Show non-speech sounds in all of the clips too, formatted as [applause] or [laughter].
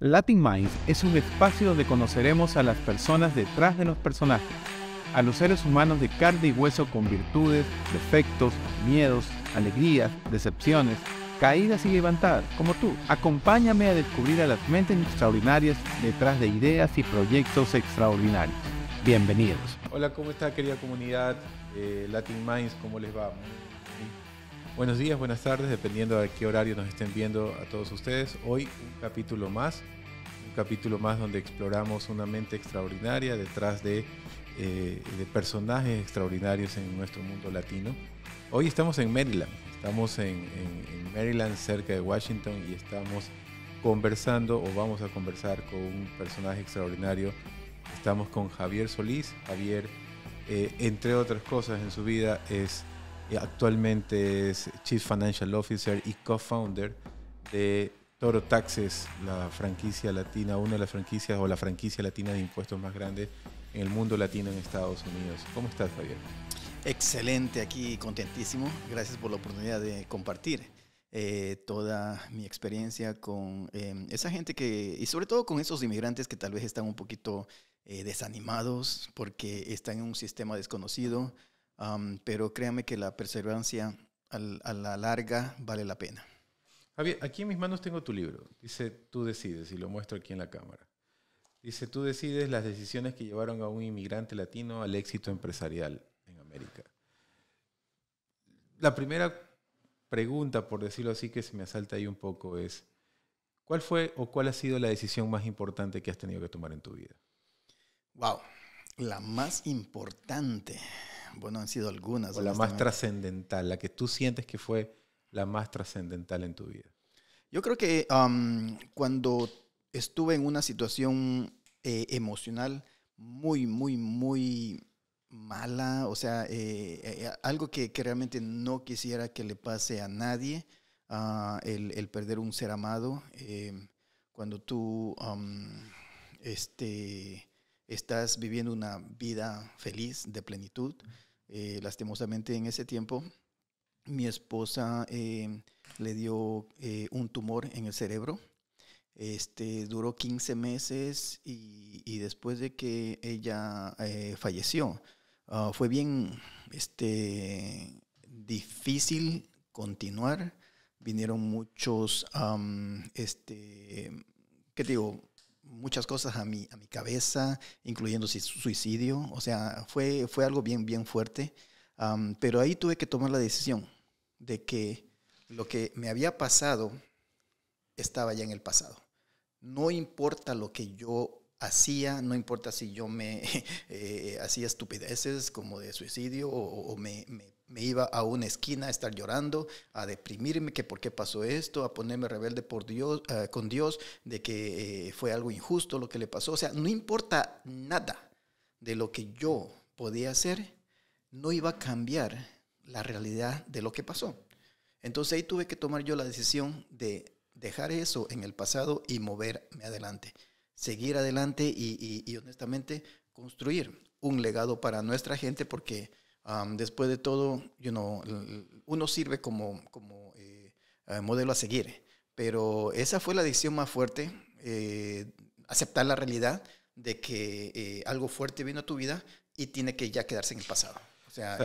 Latin Minds es un espacio donde conoceremos a las personas detrás de los personajes, a los seres humanos de carne y hueso con virtudes, defectos, miedos, alegrías, decepciones, caídas y levantadas, como tú. Acompáñame a descubrir a las mentes extraordinarias detrás de ideas y proyectos extraordinarios. Bienvenidos. Hola, ¿cómo está querida comunidad eh, Latin Minds? ¿Cómo les va? Buenos días, buenas tardes, dependiendo de qué horario nos estén viendo a todos ustedes. Hoy un capítulo más, un capítulo más donde exploramos una mente extraordinaria detrás de, eh, personajes extraordinarios en nuestro mundo latino. Hoy estamos en Maryland, estamos en, Maryland cerca de Washington y estamos conversando o vamos a conversar con un personaje extraordinario. Estamos con Javier Solís. Javier, eh, entre otras cosas en su vida, es Actualmente es Chief Financial Officer y co-founder de Toro Taxes, la franquicia latina, una de las franquicias o la franquicia latina de impuestos más grande en el mundo latino en Estados Unidos. ¿Cómo estás, Javier? Excelente, aquí contentísimo. Gracias por la oportunidad de compartir eh, toda mi experiencia con em, esa gente que, y sobre todo con esos inmigrantes que tal vez están un poquito eh, desanimados porque están en un sistema desconocido pero créame que la perseverancia a la larga vale la pena. Javier, aquí en mis manos tengo tu libro. Dice, tú decides, y lo muestro aquí en la cámara. Dice, tú decides las decisiones que llevaron a un inmigrante latino al éxito empresarial en América. La primera pregunta, por decirlo así, que se me asalta ahí un poco es, ¿cuál fue o cuál ha sido la decisión más importante que has tenido que tomar en tu vida? Wow, la más importante bueno, han sido algunas. O la más trascendental, la que tú sientes que fue la más trascendental en tu vida. Yo creo que cuando estuve en una situación eh, emocional muy, muy, muy mala, o sea, eh, eh, algo que, realmente no quisiera que le pase a nadie, ah, el, perder un ser amado, cuando tú este, estás viviendo una vida feliz, de plenitud. Eh, lastimosamente en ese tiempo mi esposa eh, le dio eh, un tumor en el cerebro. Este, duró 15 meses y, después de que ella falleció, ah, fue bien este, difícil continuar. Vinieron muchos, este, ¿qué digo? muchas cosas a mi, a mi cabeza, incluyendo su suicidio. O sea, fue, fue algo bien, bien fuerte. pero ahí tuve que tomar la decisión de que lo que me había pasado estaba ya en el pasado. No importa lo que yo hacía, no importa si yo me [laughs] eh, hacía estupideces como de suicidio o, me, iba a una esquina a estar llorando, a deprimirme, que por qué pasó esto, a ponerme rebelde por Dios, eh, con Dios, de que eh, fue algo injusto lo que le pasó. O sea, no importa nada de lo que yo podía hacer, no iba a cambiar la realidad de lo que pasó. Entonces ahí tuve que tomar yo la decisión de dejar eso en el pasado y moverme adelante seguir adelante y, honestamente construir un legado para nuestra gente porque después de todo, uno sirve como, como eh, eh, modelo a seguir. Pero esa fue la decisión más fuerte, eh, aceptar la realidad de que algo fuerte vino a tu vida y tiene que ya quedarse en el pasado.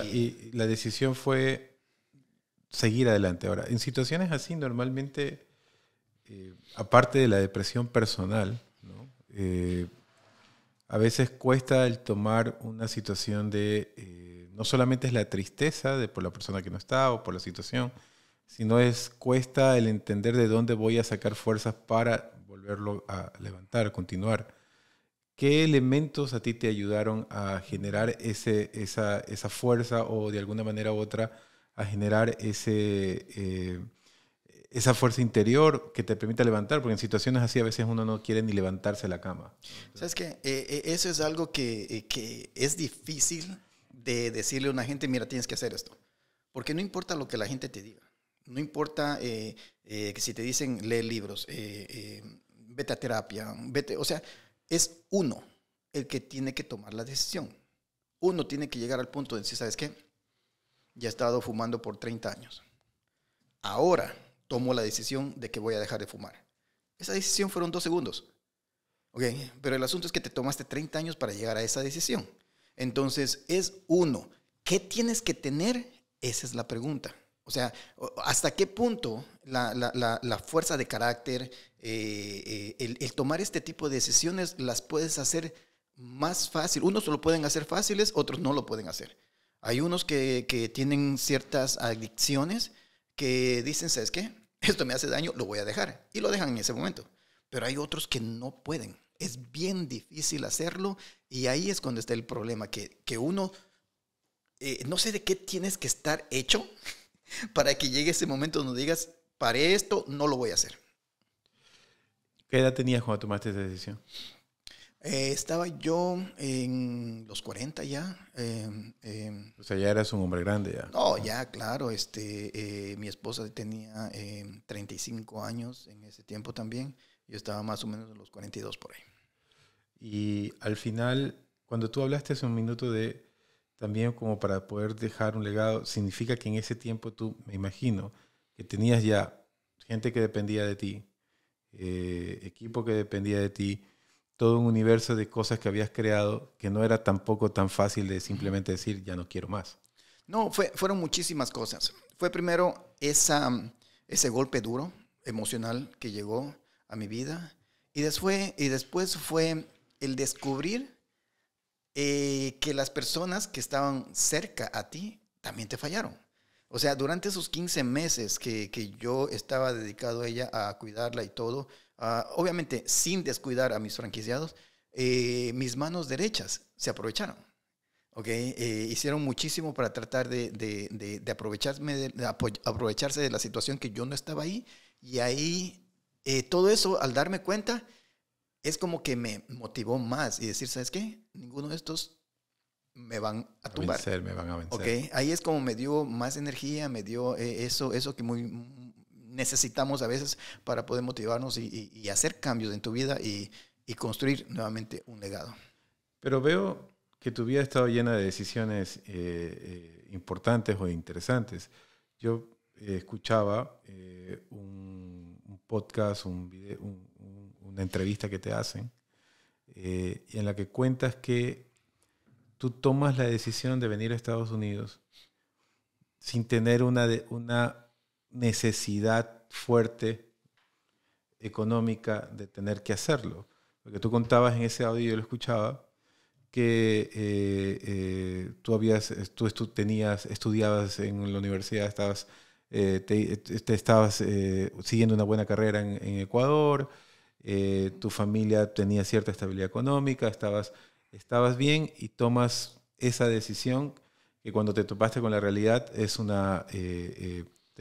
y, la decisión fue seguir adelante. Ahora, en situaciones así, normalmente, aparte de la depresión personal, eh, a veces cuesta el tomar una situación de, eh, no solamente es la tristeza de por la persona que no está o por la situación, sino es cuesta el entender de dónde voy a sacar fuerzas para volverlo a levantar, continuar. ¿Qué elementos a ti te ayudaron a generar ese, esa, fuerza o de alguna manera u otra a generar ese, eh, esa fuerza interior que te permita levantar, porque en situaciones así a veces uno no quiere ni levantarse la cama. ¿Sabes qué? Eh, eh, eso es algo eh, que, es difícil de decirle a una gente, mira, tienes que hacer esto. Porque no importa lo que la gente te diga. No importa que si te dicen, lee libros, vete a terapia, vete. O sea, es uno el que tiene que tomar la decisión. Uno tiene que llegar al punto de decir, ¿sabes qué? Ya he estado fumando por 30 años. Ahora tomo la decisión de que voy a dejar de fumar. Esa decisión fueron dos segundos. Pero el asunto es que te tomaste 30 años para llegar a esa decisión. Entonces, es uno, ¿qué tienes que tener? Esa es la pregunta. O sea, ¿hasta qué punto la, fuerza de carácter, eh, eh, el, tomar este tipo de decisiones las puedes hacer más fácil? Unos lo pueden hacer fáciles, otros no lo pueden hacer. Hay unos que, que tienen ciertas adicciones que dicen, ¿sabes qué? esto me hace daño, lo voy a dejar. Y lo dejan en ese momento. Pero hay otros que no pueden. Es bien difícil hacerlo y ahí es cuando está el problema, que, que uno, eh, no sé de qué tienes que estar hecho [laughs] para que llegue ese momento donde digas, para esto no lo voy a hacer. ¿Qué edad tenías cuando tomaste esa decisión? Eh, estaba yo en los 40 ya. Em, em. o sea, ya eras un hombre grande ya. No, ya, claro. Este, eh, mi esposa tenía 35 em, años en ese tiempo también. Yo estaba más o menos en los 42 por ahí. Y al final, cuando tú hablaste hace un minuto de también como para poder dejar un legado, significa que en ese tiempo tú, me imagino, que tenías ya gente que dependía de ti, eh, equipo que dependía de ti todo un universo de cosas que habías creado que no era tampoco tan fácil de simplemente decir, ya no quiero más. No, fue, fueron muchísimas cosas. Fue primero esa, ese golpe duro, emocional, que llegó a mi vida. Y después, y después fue el descubrir eh, que las personas que estaban cerca a ti también te fallaron. O sea, durante esos 15 meses que, que yo estaba dedicado a ella, a cuidarla y todo, Ah, obviamente sin descuidar a mis franquiciados, eh, mis manos derechas se aprovecharon. Okay, eh, hicieron muchísimo para tratar de, de, aprovecharme aprovecharse de la situación que yo no estaba ahí. Y ahí, eh, todo eso, al darme cuenta, es como que me motivó más y decir, ¿sabes qué? Ninguno de estos me van a tumbar. A vencer, me van a vencer. ahí es como me dio más energía, me dio eso, eso que muy necesitamos a veces para poder motivarnos y, hacer cambios en tu vida y, construir nuevamente un legado. Pero veo que tu vida ha estado llena de decisiones eh, eh, importantes o interesantes. Yo eh, escuchaba un, podcast, un video, una entrevista que te hacen, en la que cuentas que tú tomas la decisión de venir a Estados Unidos sin tener una, una necesidad fuerte económica de tener que hacerlo. porque tú contabas en ese audio, yo lo escuchaba, que eh, eh, tú, habías, tú tenías, estudiabas en la universidad, estabas, eh, te, estabas siguiendo una buena carrera en, Ecuador, tu familia tenía cierta estabilidad económica, estabas, estabas bien y tomas esa decisión que cuando te topaste con la realidad es una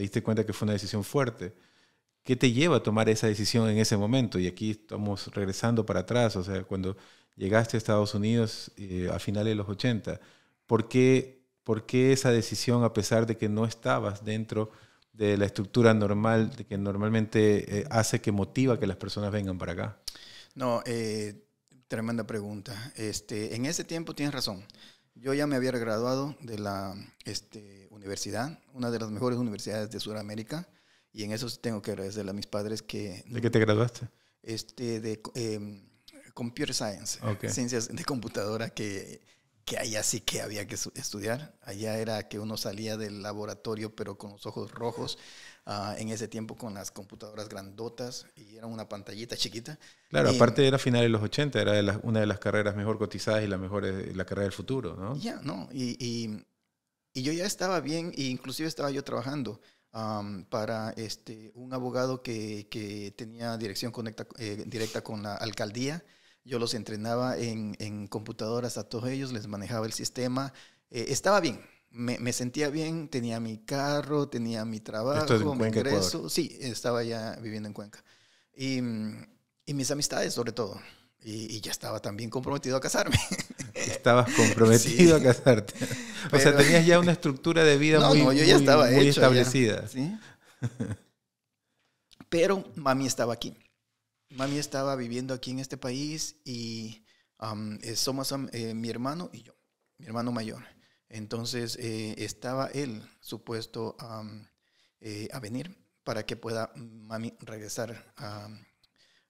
te diste cuenta que fue una decisión fuerte. ¿Qué te lleva a tomar esa decisión en ese momento? Y aquí estamos regresando para atrás, o sea, cuando llegaste a Estados Unidos eh, a finales de los 80, ¿por qué, ¿por qué esa decisión a pesar de que no estabas dentro de la estructura normal, de que normalmente eh, hace que motiva que las personas vengan para acá? No, eh, tremenda pregunta. Este, en ese tiempo tienes razón. Yo ya me había graduado de la este, universidad, una de las mejores universidades de Sudamérica, y en eso tengo que agradecer a mis padres que... ¿De qué te graduaste? Este, de em, Computer Science, ciencias de computadora, que, que allá sí que había que estudiar. Allá era que uno salía del laboratorio, pero con los ojos rojos. Ah, en ese tiempo con las computadoras grandotas y era una pantallita chiquita. Claro, aparte era final de los 80, era una de las carreras mejor cotizadas y la mejor, eh, la carrera del futuro, ¿no? Ya, no, y, y, yo ya estaba bien, e inclusive estaba yo trabajando. para este, un abogado que, que tenía dirección conecta, eh, directa con la alcaldía. Yo los entrenaba en, en, computadoras a todos ellos, les manejaba el sistema. Eh, estaba bien, me, sentía bien, tenía mi carro, tenía mi trabajo, mi ingreso. Sí, estaba ya viviendo en Cuenca. Y, y mis amistades, sobre todo. Y, ya estaba también comprometido a casarme. [laughs] Estabas comprometido a casarte. O sea, tenías ya una estructura de vida muy, establecida. Pero mami estaba aquí. Mami estaba viviendo aquí en este país y eh, somos eh, mi hermano y yo, mi hermano mayor. Entonces eh, estaba él supuesto mm, eh, a venir para que pueda mm, mami regresar mm,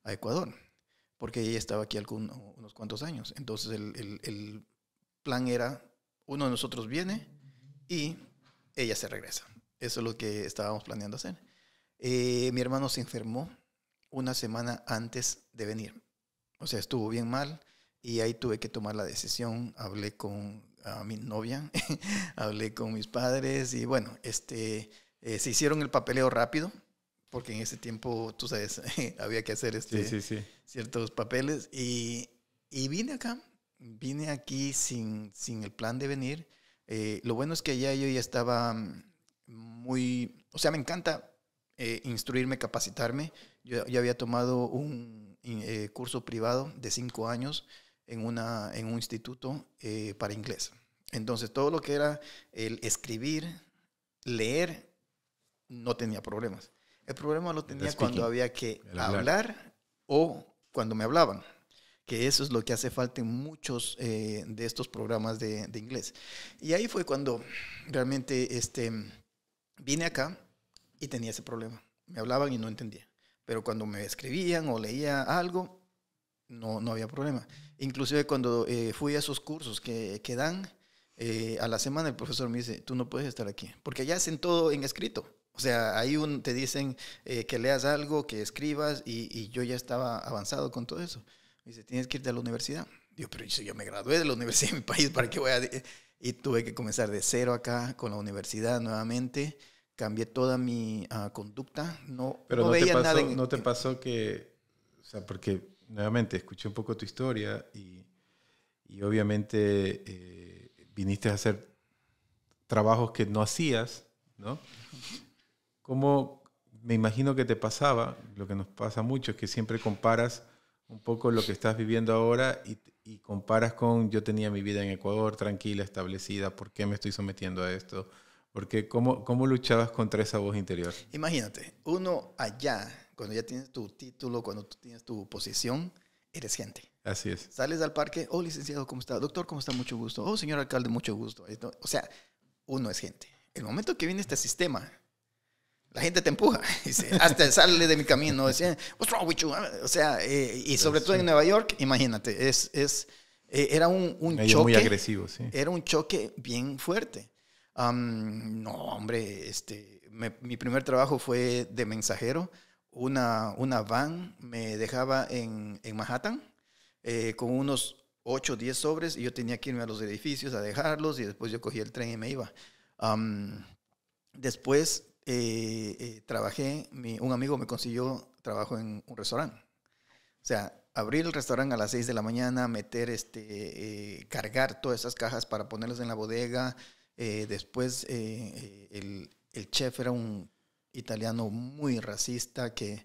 a, Ecuador, porque ella estaba aquí algunos unos cuantos años. Entonces el, plan era, uno de nosotros viene y ella se regresa. Eso es lo que estábamos planeando hacer. Eh, mi hermano se enfermó una semana antes de venir. O sea, estuvo bien mal y ahí tuve que tomar la decisión. Hablé con, a mi novia, [laughs] hablé con mis padres y bueno, este, eh, se hicieron el papeleo rápido, porque en ese tiempo, tú sabes, [laughs] había que hacer este, ciertos papeles y, y, vine acá, vine aquí sin, el plan de venir. Eh, lo bueno es que ya yo ya estaba mm, muy, o sea, me encanta eh, instruirme, capacitarme. Yo ya había tomado un curso privado de cinco años en, una, en un instituto eh, para inglés. Entonces, todo lo que era el escribir, leer, no tenía problemas. El problema lo tenía cuando había que hablar. o cuando me hablaban, que eso es lo que hace falta en muchos eh, de estos programas de, de, inglés. Y ahí fue cuando realmente este, vine acá y tenía ese problema. Me hablaban y no entendía. Pero cuando me escribían o leía algo, no, había problema. Inclusive cuando eh, fui a esos cursos que, que dan, eh, a la semana el profesor me dice, tú no puedes estar aquí, porque ya hacen todo en escrito. O sea, ahí un, te dicen eh, que leas algo, que escribas, y, yo ya estaba avanzado con todo eso. Me dice, tienes que irte a la universidad. Digo, pero yo me gradué de la universidad de [laughs] mi país, ¿para qué voy a...? Y tuve que comenzar de cero acá con la universidad nuevamente. Cambié toda mi ah, conducta. No, pero no, te pasó, ¿No te pasó que...? O sea, porque nuevamente escuché un poco tu historia y, obviamente eh, viniste a hacer trabajos que no hacías, ¿no? Como me imagino que te pasaba, lo que nos pasa mucho es que siempre comparas un poco lo que estás viviendo ahora y, y comparas con yo tenía mi vida en Ecuador tranquila, establecida, ¿por qué me estoy sometiendo a esto? Porque ¿cómo, cómo luchabas contra esa voz interior? Imagínate, uno allá cuando ya tienes tu título, cuando tú tienes tu posición, eres gente. Así es. Sales al parque, oh, licenciado, ¿cómo está? Doctor, ¿cómo está? Mucho gusto. Oh, señor alcalde, mucho gusto. O sea, uno es gente. El momento que viene este sistema, la gente te empuja. [laughs] Dice, hasta sale de mi camino. Dice, What's O sea, eh, y sobre todo en Nueva York, imagínate, es, es, eh, era un, un choque. muy agresivo, Era un choque bien fuerte. no, hombre, este, mi primer trabajo fue de mensajero una, van, me dejaba en, Manhattan eh, con unos 8 o 10 sobres y yo tenía que irme a los edificios a dejarlos y después yo cogí el tren y me iba. después eh, eh, trabajé, un amigo me consiguió trabajo en un restaurante. O sea, abrir el restaurante a las 6 de la mañana, meter, este, cargar todas esas cajas para ponerlas en la bodega. después el, el chef era un italiano muy racista que,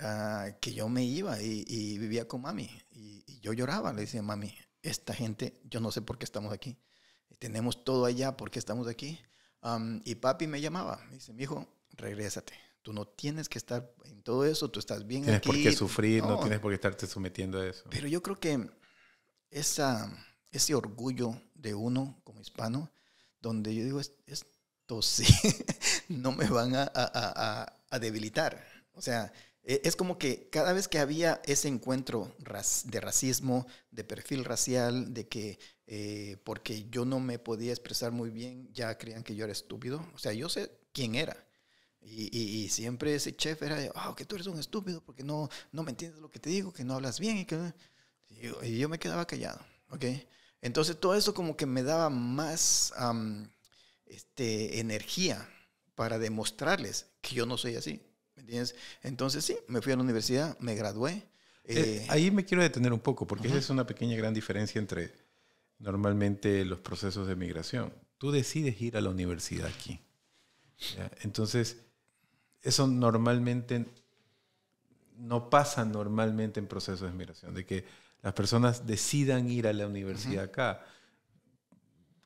ah, que yo me iba y, vivía con mami. Y, yo lloraba, le decía, mami, esta gente, yo no sé por qué estamos aquí. Tenemos todo allá, ¿por qué estamos aquí? y papi me llamaba, me dice, mi hijo, regrésate. Tú no tienes que estar en todo eso, tú estás bien aquí. Tienes por qué sufrir, no. tienes por qué estarte sometiendo a eso. Pero yo creo que esa, ese orgullo de uno como hispano, donde yo digo, esto sí, [laughs] [laughs] no me van a, a, a, debilitar. O sea, e, es como que cada vez que había ese encuentro de racismo, de perfil racial, de que eh, porque yo no me podía expresar muy bien, ya creían que yo era estúpido. O sea, yo sé quién era. Y, y, siempre ese chef era, oh, que tú eres un estúpido porque no, no me entiendes lo que te digo, que no hablas bien. Y, que... y yo, me quedaba callado. ¿okay? Entonces todo eso como que me daba más este, energía para demostrarles que yo no soy así. ¿Me entiendes? Entonces sí, me fui a la universidad, me gradué. Eh, eh, ahí me quiero detener un poco, porque esa es una pequeña gran diferencia entre normalmente los procesos de migración. Tú decides ir a la universidad aquí. Entonces, eso normalmente no pasa normalmente en procesos de migración, de que las personas decidan ir a la universidad acá.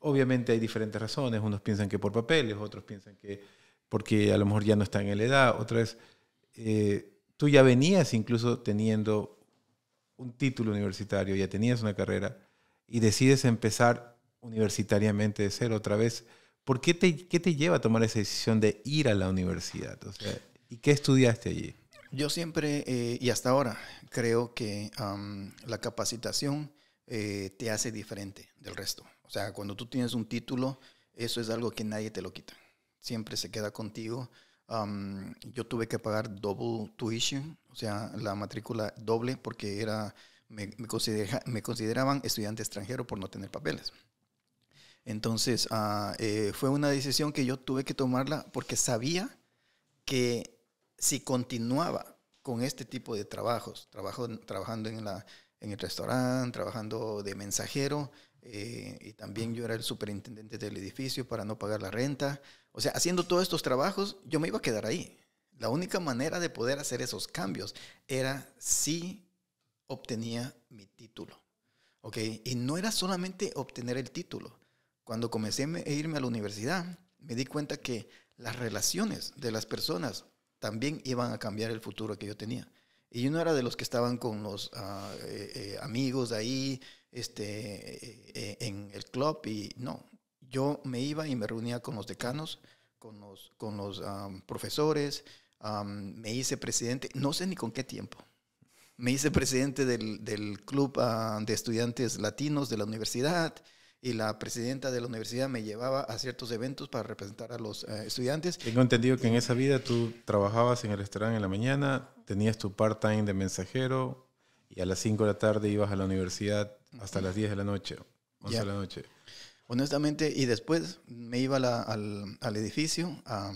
Obviamente hay diferentes razones, unos piensan que por papeles, otros piensan que porque a lo mejor ya no está en la edad, otra vez, eh, tú ya venías incluso teniendo un título universitario, ya tenías una carrera y decides empezar universitariamente de cero otra vez. ¿Por qué te, qué te lleva a tomar esa decisión de ir a la universidad? ¿Y qué estudiaste allí? Yo siempre eh, y hasta ahora creo que la capacitación eh, te hace diferente del resto. O sea, cuando tú tienes un título, eso es algo que nadie te lo quita siempre se queda contigo. yo tuve que pagar double tuition, o sea, la matrícula doble, porque era, me, consideraban estudiante extranjero por no tener papeles. Entonces, ah, eh, fue una decisión que yo tuve que tomarla porque sabía que si continuaba con este tipo de trabajos, trabajando en, el restaurante, trabajando de mensajero, eh, y también yo era el superintendente del edificio para no pagar la renta, o sea, haciendo todos estos trabajos, yo me iba a quedar ahí. La única manera de poder hacer esos cambios era si obtenía mi título. ¿Ok? Y no era solamente obtener el título. Cuando comencé a irme a la universidad, me di cuenta que las relaciones de las personas también iban a cambiar el futuro que yo tenía. Y yo no era de los que estaban con los ah, eh, eh, amigos ahí, este, eh, en el club, y no yo me iba y me reunía con los decanos, con los, profesores, me hice presidente, no sé ni con qué tiempo. Me hice presidente del, club ah, de estudiantes latinos de la universidad y la presidenta de la universidad me llevaba a ciertos eventos para representar a los eh, estudiantes. Tengo entendido que en esa vida tú trabajabas en el restaurante en la mañana, tenías tu part-time de mensajero y a las 5 de la tarde ibas a la universidad hasta las 10 de la noche, 11 de la noche honestamente, y después me iba al, edificio a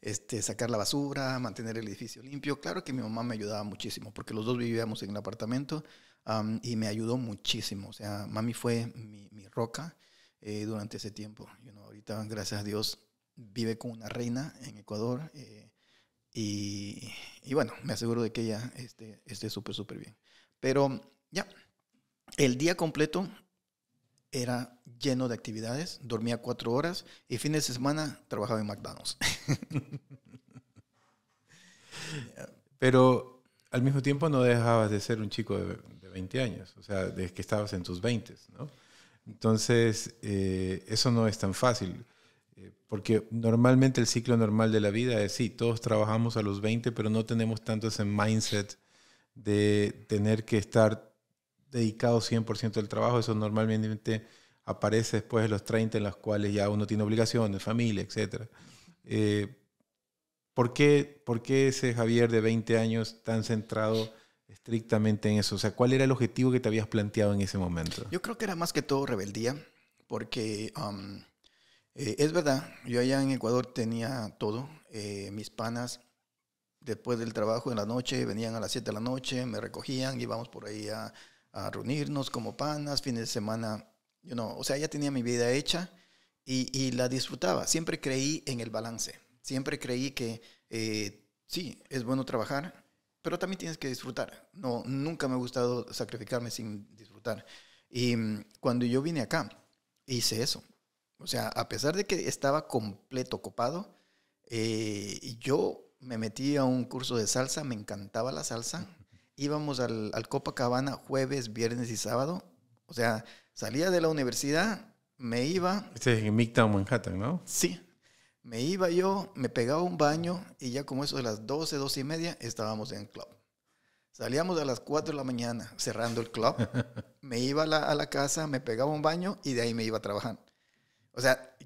este, sacar la basura, mantener el edificio limpio. Claro que mi mamá me ayudaba muchísimo, porque los dos vivíamos en el apartamento y me ayudó muchísimo. O sea, mami fue mi, roca eh, durante ese tiempo. y ahorita, gracias a Dios, vive con una reina en Ecuador. Eh, y, y, bueno, me aseguro de que ella este, esté súper, esté súper bien. Pero ya, el día completo era lleno de actividades, dormía cuatro horas y fines de semana trabajaba en McDonald's. [laughs] Pero al mismo tiempo no dejabas de ser un chico de, 20 años, o sea, de que estabas en tus 20, ¿no? Entonces, eh, eso no es tan fácil, eh, porque normalmente el ciclo normal de la vida es, sí, todos trabajamos a los 20, pero no tenemos tanto ese mindset de tener que estar dedicado 100% del trabajo, eso normalmente aparece después de los 30 en los cuales ya uno tiene obligaciones, familia, etc. Eh, ¿por, qué, ese Javier de 20 años tan centrado? estrictamente en eso? O sea, ¿cuál era el objetivo que te habías planteado en ese momento? Yo creo que era más que todo rebeldía, porque um, eh, es verdad, yo allá en Ecuador tenía todo, eh, mis panas. Después del trabajo en la noche, venían a las 7 de la noche, me recogían, íbamos por ahí a a reunirnos como panas, fines de semana, you know, o sea, ya tenía mi vida hecha y, la disfrutaba. Siempre creí en el balance, siempre creí que eh, sí, es bueno trabajar, pero también tienes que disfrutar. No, nunca me ha gustado sacrificarme sin disfrutar. Y mm, cuando yo vine acá, hice eso. O sea, a pesar de que estaba completo copado, eh, yo me metí a un curso de salsa, me encantaba la salsa, íbamos al, al Copacabana jueves, viernes y sábado. O sea, salía de la universidad, me iba. Este es en Midtown, Manhattan, ¿no? Sí. Me iba yo, me pegaba un baño y ya como eso de las 12, 12 y media estábamos en el club. Salíamos a las 4 de la mañana cerrando el club. [laughs] me iba a la, a la, casa, me pegaba un baño y de ahí me iba a trabajar. O sea,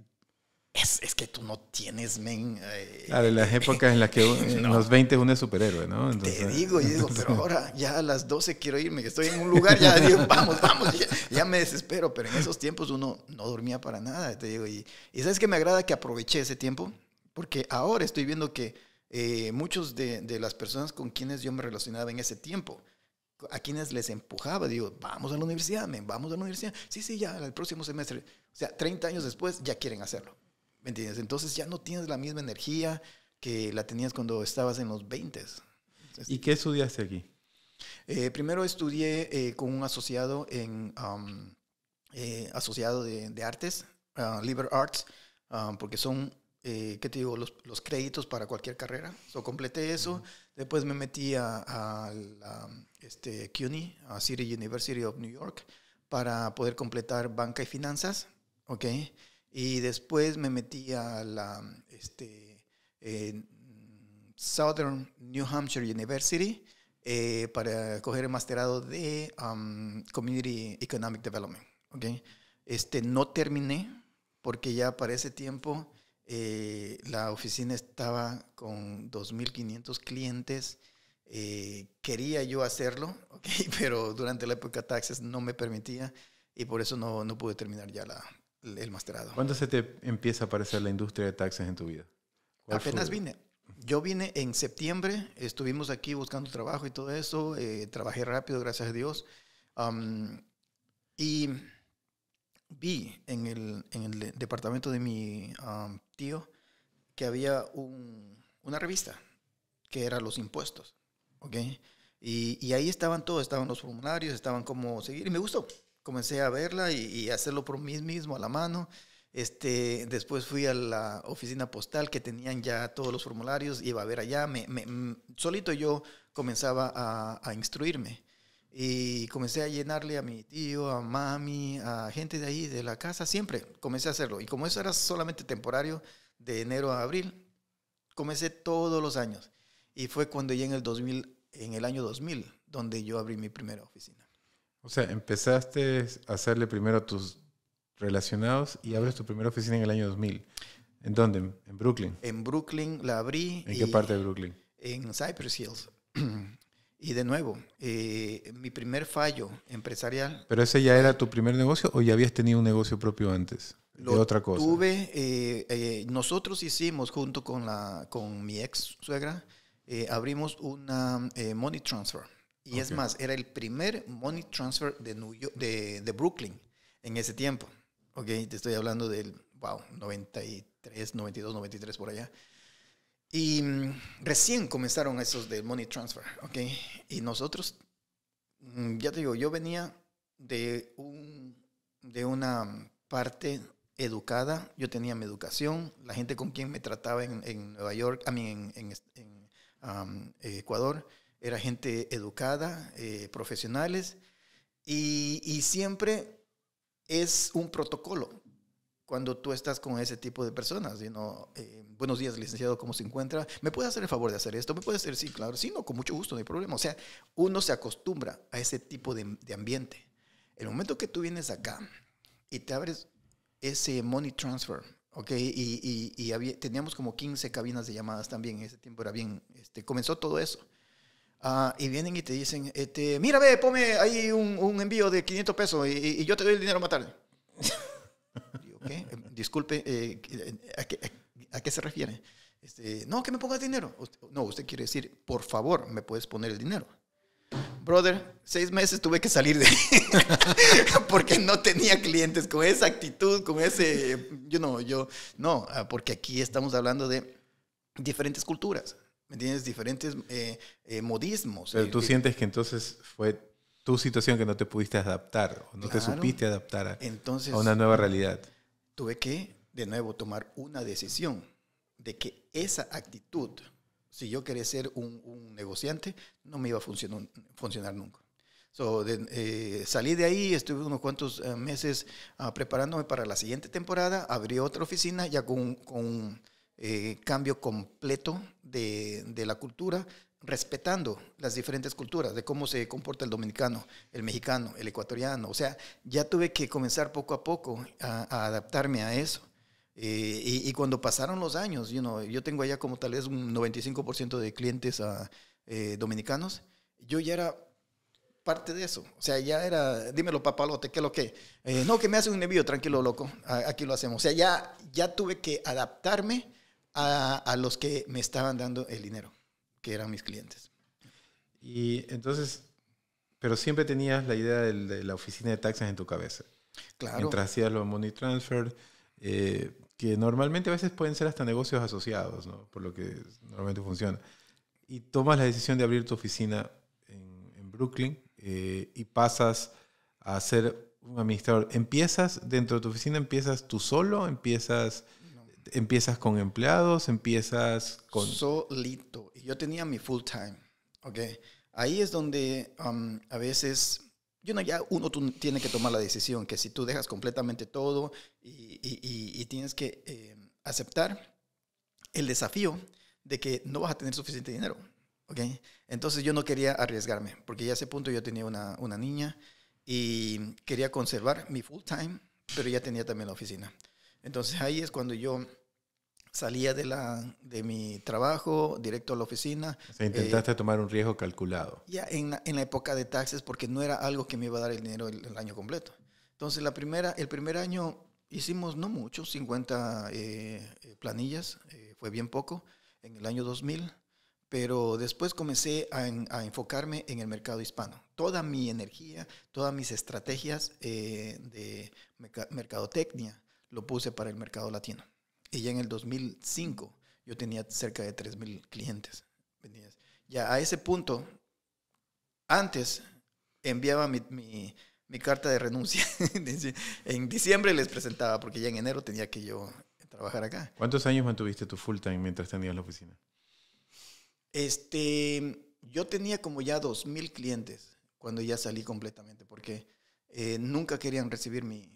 es, es, que tú no tienes, men. Eh, ah, de las épocas en las que [laughs] en los 20 uno es superhéroe, ¿no? Te digo, pero ahora [laughs] ya a las 12 quiero irme, estoy en un lugar, ya digo, vamos, vamos, ya, me desespero. Pero en esos tiempos uno no dormía para nada, te digo. Y, sabes que me agrada que aproveché ese tiempo, porque ahora estoy viendo que eh, muchos de, de, las personas con quienes yo me relacionaba en ese tiempo, a quienes les empujaba, digo, vamos a la universidad, men, vamos a la universidad. Sí, sí, ya, el próximo semestre. O sea, 30 años después ya quieren hacerlo. Entonces ya no tienes la misma energía que la tenías cuando estabas en los 20. ¿Y qué estudiaste aquí? Eh, primero estudié eh, con un asociado en um, eh, asociado de, artes, uh, Liber Arts, um, porque son, ¿qué te digo? Los, créditos para cualquier carrera. So, completé eso. Después me metí a, este, CUNY, a City University of New York, para poder completar banca y finanzas. Okay y después me metí a la este, Southern New Hampshire University eh, para coger el masterado de um, Community Economic Development. ¿okay? Este, no terminé porque ya para ese tiempo eh, la oficina estaba con 2.500 clientes. Eh, quería yo hacerlo, [laughs] okay, pero durante la época taxes no me permitía y por eso no, no pude terminar ya la, el masterado. ¿Cuándo se te empieza a aparecer la industria de taxes en tu vida? Apenas vine. Yo vine en septiembre, estuvimos aquí buscando trabajo y todo eso, eh, trabajé rápido, gracias a Dios. y vi en el, departamento de mi tío que había una revista que era los impuestos, ¿ok? Y, y ahí estaban todos, estaban los formularios, estaban como seguir, y me gustó comencé a verla y, hacerlo por mí mismo a la mano. Este, después fui a la oficina postal que tenían ya todos los formularios, iba a ver allá, me, mm, solito yo comenzaba a, a, instruirme y comencé a llenarle a mi tío, a mami, a gente de ahí, de la casa, siempre comencé a hacerlo. Y como eso era solamente temporario, de enero a abril, comencé todos los años. Y fue cuando ya en el, 2000, en el año 2000, donde yo abrí mi primera oficina. O sea, empezaste a hacerle primero a tus relacionados y abres tu primera oficina en el año 2000. ¿En dónde? ¿En Brooklyn? En Brooklyn la abrí. ¿En qué parte de Brooklyn? En Cypress Hills. [clears throat] Y de nuevo, eh, mi primer fallo empresarial. ¿Pero ese ya era tu primer negocio o ya habías tenido un negocio propio antes? Lo de otra cosa. Tuve, eh, eh, nosotros hicimos junto con, la, con mi ex suegra, abrimos una money transfer. Y es más, era el primer money transfer de, de, Brooklyn en ese tiempo. Ok, te estoy hablando del, wow, 93, 92, 93 por allá. Y mm, recién comenzaron esos de money transfer, ¿ok? Y nosotros, mm, ya te digo, yo venía de, un, de una parte educada, yo tenía mi educación, la gente con quien me trataba en, en Nueva York, a mí en, um, Ecuador, era gente educada, eh, profesionales, y, siempre es un protocolo cuando tú estás con ese tipo de personas. Eh, buenos días, licenciado, ¿cómo se encuentra? ¿Me puede hacer el favor de hacer esto? ¿Me puede hacer? Sí, claro, sí, no, con mucho gusto, no hay problema. O sea, uno se acostumbra a ese tipo de, ambiente. El momento que tú vienes acá y te abres ese money transfer, ¿ok? Y, teníamos como 15 cabinas de llamadas también, en ese tiempo era bien, este, comenzó todo eso. Ah, y vienen y te dicen, este, mira, ve, ponme ahí un, envío de 500 pesos y, yo te doy el dinero más tarde. [laughs] Eh, disculpe, eh, ¿a, qué, se refiere? Este, no, que me pongas dinero. No, usted quiere decir, por favor, me puedes poner el dinero. Brother, seis meses tuve que salir de [laughs] porque no tenía clientes con esa actitud, con ese, yo no, yo, ah, no, porque aquí estamos hablando de diferentes culturas, ¿Me entiendes? Diferentes eh, eh, modismos. Pero eh, tú sientes que entonces fue tu situación que no te pudiste adaptar, o no te supiste adaptar a, una nueva realidad. Tuve que, de nuevo, tomar una decisión de que esa actitud, si yo quería ser un, negociante, no me iba a funcionar, nunca. salí de ahí, estuve unos cuantos meses ah, preparándome para la siguiente temporada, abrí otra oficina ya con, con eh, cambio completo de, de, la cultura, respetando las diferentes culturas, de cómo se comporta el dominicano, el mexicano, el ecuatoriano. O sea, ya tuve que comenzar poco a poco a, adaptarme a eso. Eh, y, cuando pasaron los años, you yo tengo allá como tal vez un 95% de clientes ah, eh, dominicanos, yo ya era parte de eso. O sea, ya era, dímelo papalote, ¿qué es lo que? no, que me hace un envío, tranquilo, loco, aquí lo hacemos. O sea, ya, ya tuve que adaptarme a, los que me estaban dando el dinero, que eran mis clientes. Y entonces, pero siempre tenías la idea de, la oficina de taxas en tu cabeza. Claro. Mientras hacías los money transfer, eh, que normalmente a veces pueden ser hasta negocios asociados, Por lo que normalmente funciona. Y tomas la decisión de abrir tu oficina en, Brooklyn eh, y pasas a ser un administrador. ¿Empiezas dentro de tu oficina, empiezas tú solo? ¿Empiezas empiezas con empleados, empiezas con... Solito. Yo tenía mi full time, ¿ok? Ahí es donde um, a veces, yo no ya uno tiene que tomar la decisión, que si tú dejas completamente todo y, tienes que eh, aceptar el desafío de que no vas a tener suficiente dinero, ¿ok? Entonces yo no quería arriesgarme, porque ya a ese punto yo tenía una niña y quería conservar mi full time, pero ya tenía también la oficina. Entonces ahí es cuando yo salía de, la, de mi trabajo directo a la oficina. intentaste eh, tomar un riesgo calculado. Ya en la, en la, época de taxes, porque no era algo que me iba a dar el dinero el, año completo. Entonces, la primera, el primer año hicimos no mucho, 50 eh, eh, planillas, fue bien poco, en el año 2000, pero después comencé a enfocarme en el mercado hispano. Toda mi energía, todas mis estrategias de mercadotecnia, lo puse para el mercado latino. Y ya en el 2005 yo tenía cerca de 3.000 clientes. Ya a ese punto, antes enviaba mi, carta de renuncia. [laughs] en diciembre les presentaba, porque ya en enero tenía que yo trabajar acá. ¿Cuántos años mantuviste tu full time mientras tenías la oficina? Este, yo tenía como ya 2.000 clientes cuando ya salí completamente, porque eh, nunca querían recibir mi,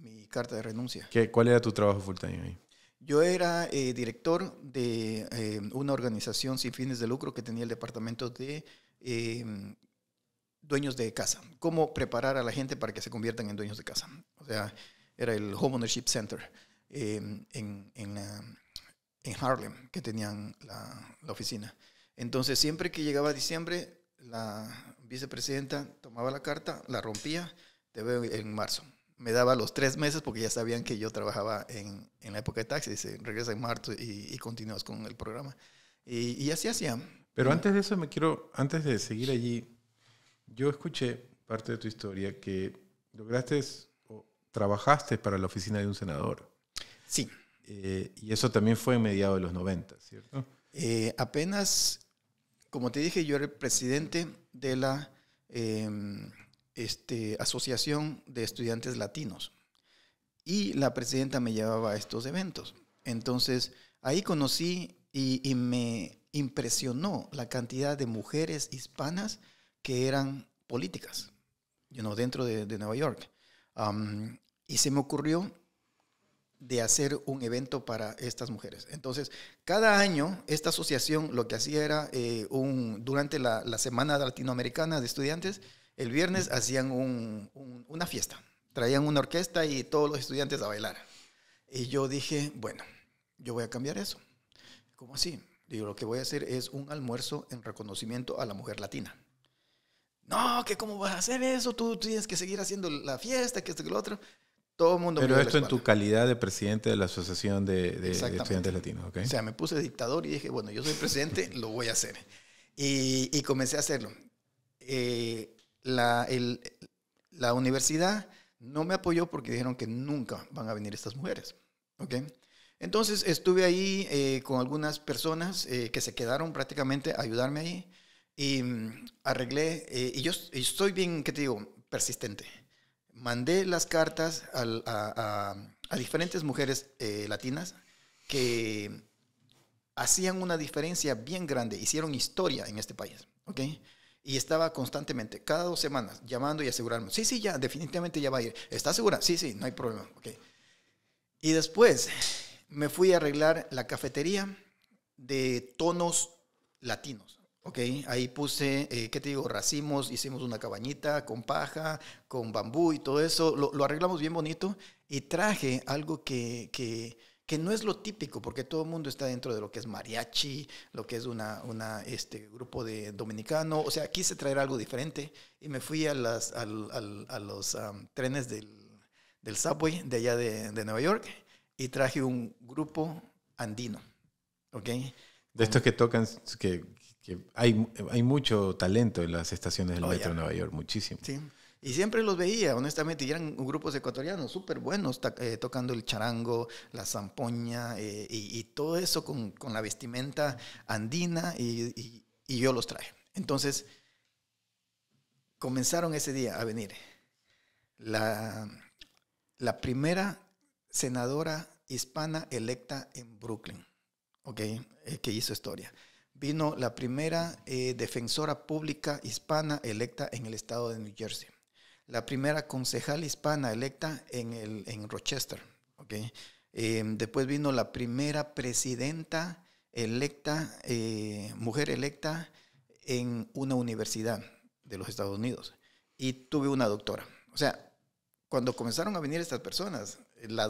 mi carta de renuncia. ¿Qué, ¿Cuál era tu trabajo full time ahí? Yo era eh, director de eh, una organización sin fines de lucro que tenía el departamento de em, dueños de casa. Cómo preparar a la gente para que se conviertan en dueños de casa. O sea, era el Home Ownership Center em, en, en, Harlem que tenían la, la oficina. Entonces, siempre que llegaba diciembre, la vicepresidenta tomaba la carta, la rompía, te veo en marzo me daba los tres meses porque ya sabían que yo trabajaba en, la época de taxi. Dice, regresa en marzo y, y con el programa. Y, así hacía. Pero mm. antes de eso me quiero, antes de seguir allí, yo escuché parte de tu historia que lograste o trabajaste para la oficina de un senador. Sí. Eh, y eso también fue en mediados de los 90, ¿cierto? Eh, apenas, como te dije, yo era presidente de la... Em, este, Asociación de Estudiantes Latinos. Y la presidenta me llevaba a estos eventos. Entonces, ahí conocí y, me impresionó la cantidad de mujeres hispanas que eran políticas, dentro de, Nueva York. Um, y se me ocurrió de hacer un evento para estas mujeres. Entonces, cada año esta asociación lo que hacía era, eh, un, durante la Semana Latinoamericana de Estudiantes, el viernes hacían una fiesta, traían una orquesta y todos los estudiantes a bailar. Y yo dije, bueno, yo voy a cambiar eso. ¿Cómo así? Digo, lo que voy a hacer es un almuerzo en reconocimiento a la mujer latina. No, que cómo vas a hacer eso, tú tienes que seguir haciendo la fiesta, que esto, que lo otro. Todo el mundo Pero esto en tu calidad de presidente de la Asociación de, Estudiantes Latinos, ¿ok? O sea, me puse dictador y dije, bueno, yo soy presidente, [laughs] lo voy a hacer. Y, y comencé a hacerlo. Eh, la, universidad no me apoyó porque dijeron que nunca van a venir estas mujeres. ¿ok? Entonces estuve ahí eh, con algunas personas eh, que se quedaron prácticamente a ayudarme ahí y mm, arreglé, eh, y yo estoy bien, ¿qué te digo? Persistente. Mandé las cartas a, a, diferentes mujeres latinas que hacían una diferencia bien grande, hicieron historia en este país, ¿ok? Y estaba constantemente, cada dos semanas, llamando y asegurándome. Sí, sí, ya, definitivamente ya va a ir. ¿Estás segura? Sí, sí, no hay problema. Okay. Y después me fui a arreglar la cafetería de tonos latinos. okay ahí puse, eh, ¿qué te digo? Racimos, hicimos una cabañita con paja, con bambú y todo eso. Lo, lo arreglamos bien bonito y traje algo que, que que no es lo típico, porque todo el mundo está dentro de lo que es mariachi, lo que es una, una este, grupo de dominicano, o sea, quise traer algo diferente y me fui a, las, al los trenes del, subway de allá de, Nueva York y traje un grupo andino, ¿ok? De estos que tocan, que, que hay, hay mucho talento en las estaciones del oh, metro de Nueva York, muchísimo. Sí. Y siempre los veía, honestamente, y eran grupos ecuatorianos súper buenos, eh, tocando el charango, la zampoña eh, y, todo eso con, la vestimenta andina y, yo los traje. Entonces, comenzaron ese día a venir. La, primera senadora hispana electa en Brooklyn, okay, eh, que hizo historia. Vino la primera defensora pública hispana electa en el estado de New Jersey la primera concejal hispana electa en, el, en Rochester. Okay. Eh, después vino la primera presidenta electa, eh, mujer electa en una universidad de los Estados Unidos. Y tuve una doctora. O sea, cuando comenzaron a venir estas personas, la,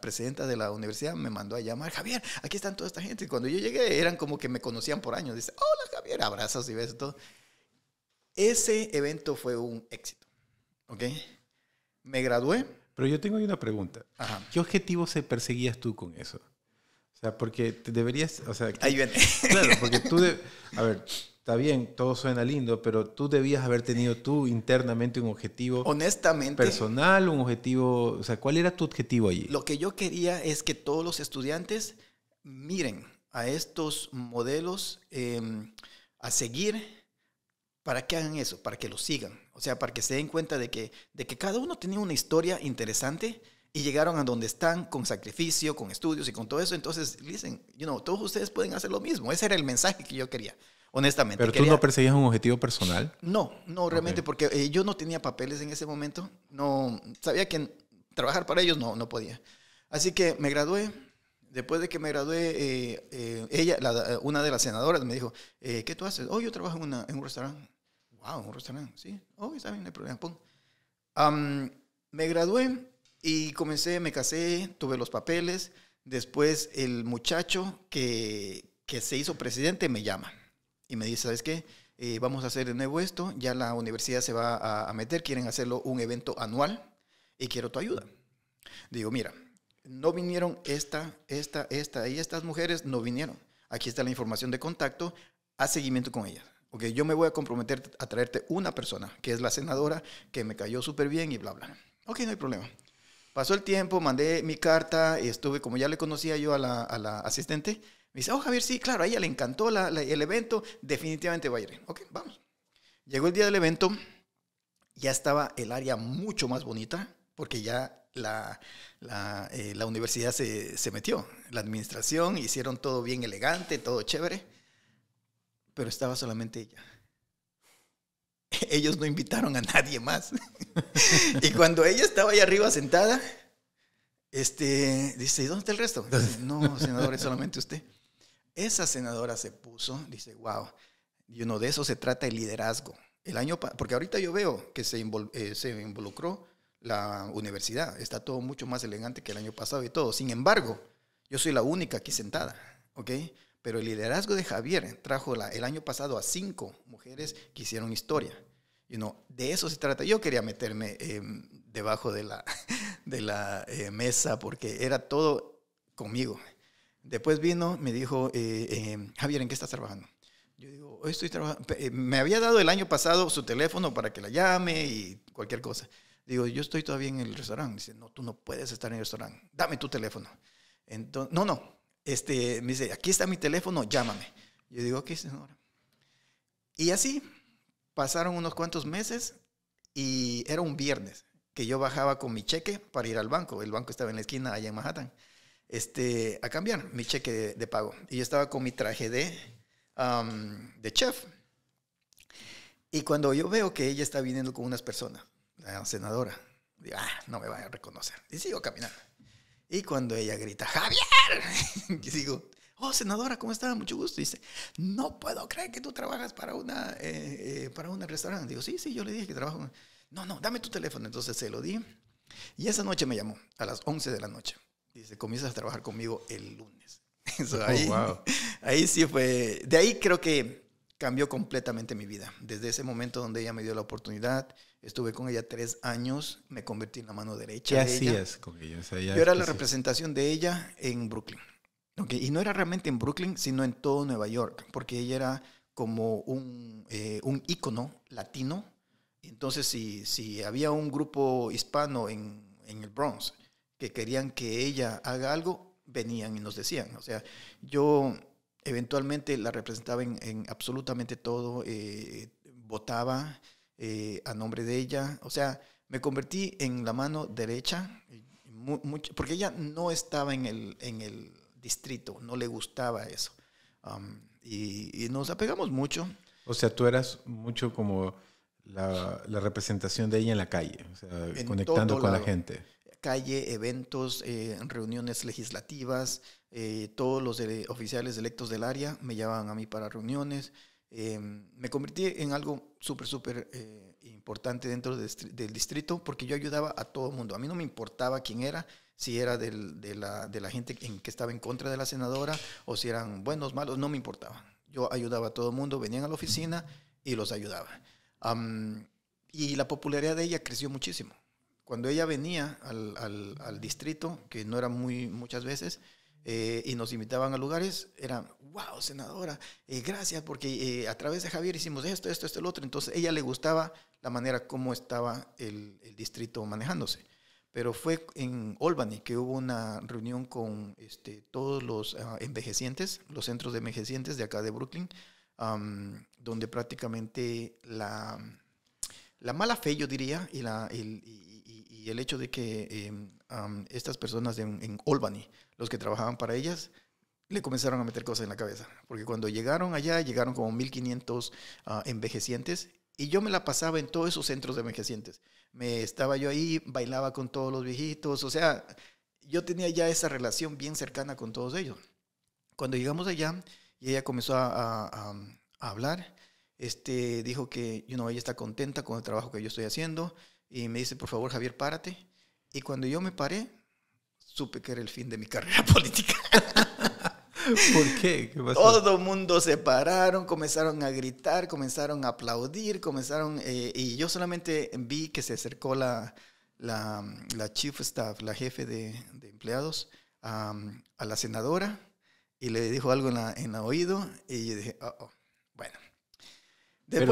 presidenta de la universidad me mandó a llamar, Javier, aquí están toda esta gente. Y cuando yo llegué, eran como que me conocían por años. Dice, hola Javier, abrazos y besos, Ese evento fue un éxito. ¿Ok? Me gradué. Pero yo tengo ahí una pregunta. Ajá. ¿Qué objetivo se perseguías tú con eso? O sea, porque deberías... O sea, Ahí viene. [laughs] Claro, porque tú... [laughs] a ver, está bien, todo suena lindo, pero tú debías haber tenido tú internamente un objetivo. Honestamente. Personal, un objetivo. O sea, ¿cuál era tu objetivo allí? Lo que yo quería es que todos los estudiantes miren a estos modelos em, a seguir para que hagan eso, para que lo sigan, o sea, para que se den cuenta de que, de que cada uno tenía una historia interesante y llegaron a donde están con sacrificio, con estudios y con todo eso. Entonces, dicen, you know, todos ustedes pueden hacer lo mismo. Ese era el mensaje que yo quería, honestamente. ¿Pero tú no perseguías un objetivo personal? No, no, realmente, porque eh, yo no tenía papeles en ese momento. No, sabía que trabajar para ellos no, no podía. Así que me gradué, Después de que me gradué, eh, eh, ella, eh, una de las senadoras, me dijo, ¿qué tú haces? Oh, yo trabajo en, un restaurante. Wow, un restaurante, sí. Oh, está bien, no hay problema. me gradué y comencé, me casé, tuve los papeles. Después el muchacho que, se hizo presidente me llama y me dice, ¿sabes qué? vamos a hacer de nuevo esto, ya la universidad se va a meter, quieren hacerlo un evento anual y quiero tu ayuda. Digo, mira, no vinieron esta, esta, esta y estas mujeres no vinieron. Aquí está la información de contacto, haz seguimiento con ellas. Ok, yo me voy a comprometer a traerte una persona, que es la senadora, que me cayó súper bien y bla, bla. Ok, no hay problema. Pasó el tiempo, mandé mi carta, y estuve, como ya le conocía yo a la, asistente, me dice, oh Javier, sí, claro, a ella le encantó el evento, definitivamente va a ir. Ok, vamos. Llegó el día del evento, ya estaba el área mucho más bonita, porque ya eh, la, universidad se, metió, la administración, hicieron todo bien elegante, todo chévere, pero estaba solamente ella. [laughs] Ellos no invitaron a nadie más. [laughs] y cuando ella estaba ahí arriba sentada, este, dice, ¿dónde está el resto? [laughs] no, senador, es solamente usted. Esa senadora se puso, dice, wow, y uno de eso se trata el liderazgo. El año, porque ahorita yo veo que se, eh, se involucró la universidad. Está todo mucho más elegante que el año pasado y todo. Sin embargo, yo soy la única aquí sentada, ¿ok? Pero el liderazgo de Javier trajo el año pasado a cinco mujeres que hicieron historia. You no de eso se trata. Yo quería meterme em, debajo de la, [laughs] de la eh, mesa porque era todo conmigo. Después vino, me dijo, eh, em, Javier, ¿en qué estás trabajando? Yo digo, estoy trabajando. Eh, me había dado el año pasado su teléfono para que la llame y cualquier cosa. Digo, yo estoy todavía en el restaurante. Dice, no, tú no puedes estar en el restaurante. Dame tu teléfono. Entonces, no, no. Este, me dice, aquí está mi teléfono, llámame. Yo digo, aquí señora. Y así pasaron unos cuantos meses y era un viernes que yo bajaba con mi cheque para ir al banco. El banco estaba en la esquina allá en Manhattan. Este, a cambiar mi cheque de, pago. Y yo estaba con mi traje de, de chef. Y cuando yo veo que ella está viniendo con unas personas, la senadora. Ah, no me va a reconocer. Y sigo caminando. Y cuando ella grita, Javier, [laughs] y digo, oh, senadora, ¿cómo está? Mucho gusto. dice, no puedo creer que tú trabajas para una, eh, eh, para un restaurante. Digo, sí, sí, yo le dije que trabajo. No, no, dame tu teléfono. Entonces se lo di. Y esa noche me llamó, a las 11 de la noche. Dice, comienzas a trabajar conmigo el lunes. [laughs] Eso, oh, ahí, ahí sí fue. De ahí creo que cambió completamente mi vida. Desde ese momento donde ella me dio la oportunidad, estuve con ella tres años, me convertí en la mano derecha. ¿Qué de con ella? O ella Yo era la representación de ella en Brooklyn. Y no era realmente en Brooklyn, sino en todo Nueva York, porque ella era como un, eh, un ícono latino. Entonces, si, si había un grupo hispano en, en el Bronx que querían que ella haga algo, venían y nos decían. O sea, yo eventualmente la representaba en, absolutamente todo, eh, votaba eh, a nombre de ella, o sea, me convertí en la mano derecha, eh, porque ella no estaba en el, distrito, no le gustaba eso. Um, y, nos apegamos mucho. O sea, tú eras mucho como la, representación de ella en la calle, conectando con la gente. Calle, eventos, reuniones legislativas, eh, todos los eh, oficiales electos del área me llamaban a mí para reuniones. Eh, me convertí en algo súper, súper importante dentro del distrito porque yo ayudaba a todo el mundo. A mí no me importaba quién era, si era de, la, gente en que estaba en contra de la senadora o si eran buenos, malos, no me importaba. Yo ayudaba a todo el mundo, venían a la oficina y los ayudaba. y la popularidad de ella creció muchísimo. Cuando ella venía al, al distrito, que no era muy muchas veces, eh, y nos invitaban a lugares, eran, wow, senadora, eh, gracias, porque eh, a través de Javier hicimos esto, esto, esto, el otro. Entonces, ella le gustaba la manera como estaba el, distrito manejándose. Pero fue en Albany que hubo una reunión con este, todos los ah, envejecientes, los centros de envejecientes de acá de Brooklyn, donde prácticamente la, la mala fe, yo diría, y, la, el, y, el hecho de que em, estas personas en Albany los que trabajaban para ellas, le comenzaron a meter cosas en la cabeza. Porque cuando llegaron allá, llegaron como 1.500 ah, envejecientes y yo me la pasaba en todos esos centros de envejecientes. Me estaba yo ahí, bailaba con todos los viejitos, o sea, yo tenía ya esa relación bien cercana con todos ellos. Cuando llegamos allá y ella comenzó a, hablar, este, dijo que you ella está contenta con el trabajo que yo estoy haciendo y me dice, por favor, Javier, párate. Y cuando yo me paré, supe que era el fin de mi carrera [laughs] política. ¿Por qué? Todo el mundo se pararon, comenzaron a gritar, comenzaron a aplaudir, comenzaron... Eh, y yo solamente vi que se acercó la, la, chief staff, la jefe de, empleados, a la senadora y le dijo algo en, la, en el oído y yo dije, oh, oh. bueno. Pero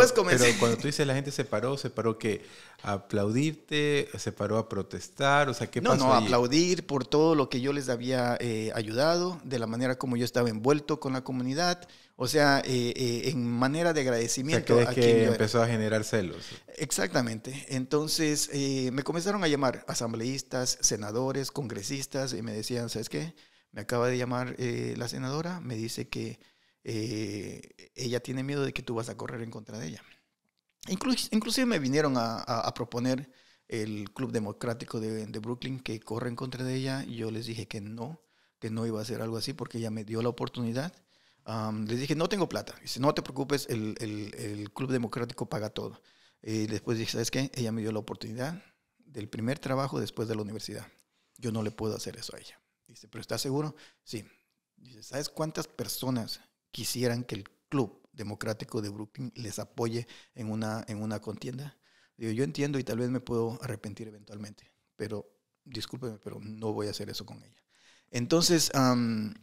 cuando tú dices la gente se paró, ¿se paró que a aplaudirte? ¿Se paró a protestar? O sea, ¿qué no, pasó No, no, aplaudir por todo lo que yo les había eh, ayudado, de la manera como yo estaba envuelto con la comunidad. O sea, eh, eh, en manera de agradecimiento. O que empezó a generar celos. Exactamente. Entonces, me comenzaron a llamar asambleístas, senadores, congresistas, y me decían, ¿sabes qué? Me acaba de llamar la senadora, me dice que eh, ella tiene miedo de que tú vas a correr en contra de ella. Incluso, inclusive me vinieron a, proponer el Club Democrático de, Brooklyn que corre en contra de ella y yo les dije que no, que no iba a hacer algo así porque ella me dio la oportunidad. les dije, no tengo plata. Dice, no te preocupes, el, el Club Democrático paga todo. Y después dije, ¿sabes qué? Ella me dio la oportunidad del primer trabajo después de la universidad. Yo no le puedo hacer eso a ella. Dice, ¿pero estás seguro? Sí. Dice, ¿sabes cuántas personas quisieran que el Club Democrático de Brooklyn les apoye en una, en una contienda? Digo, yo entiendo y tal vez me puedo arrepentir eventualmente, pero discúlpeme, pero no voy a hacer eso con ella. Entonces, no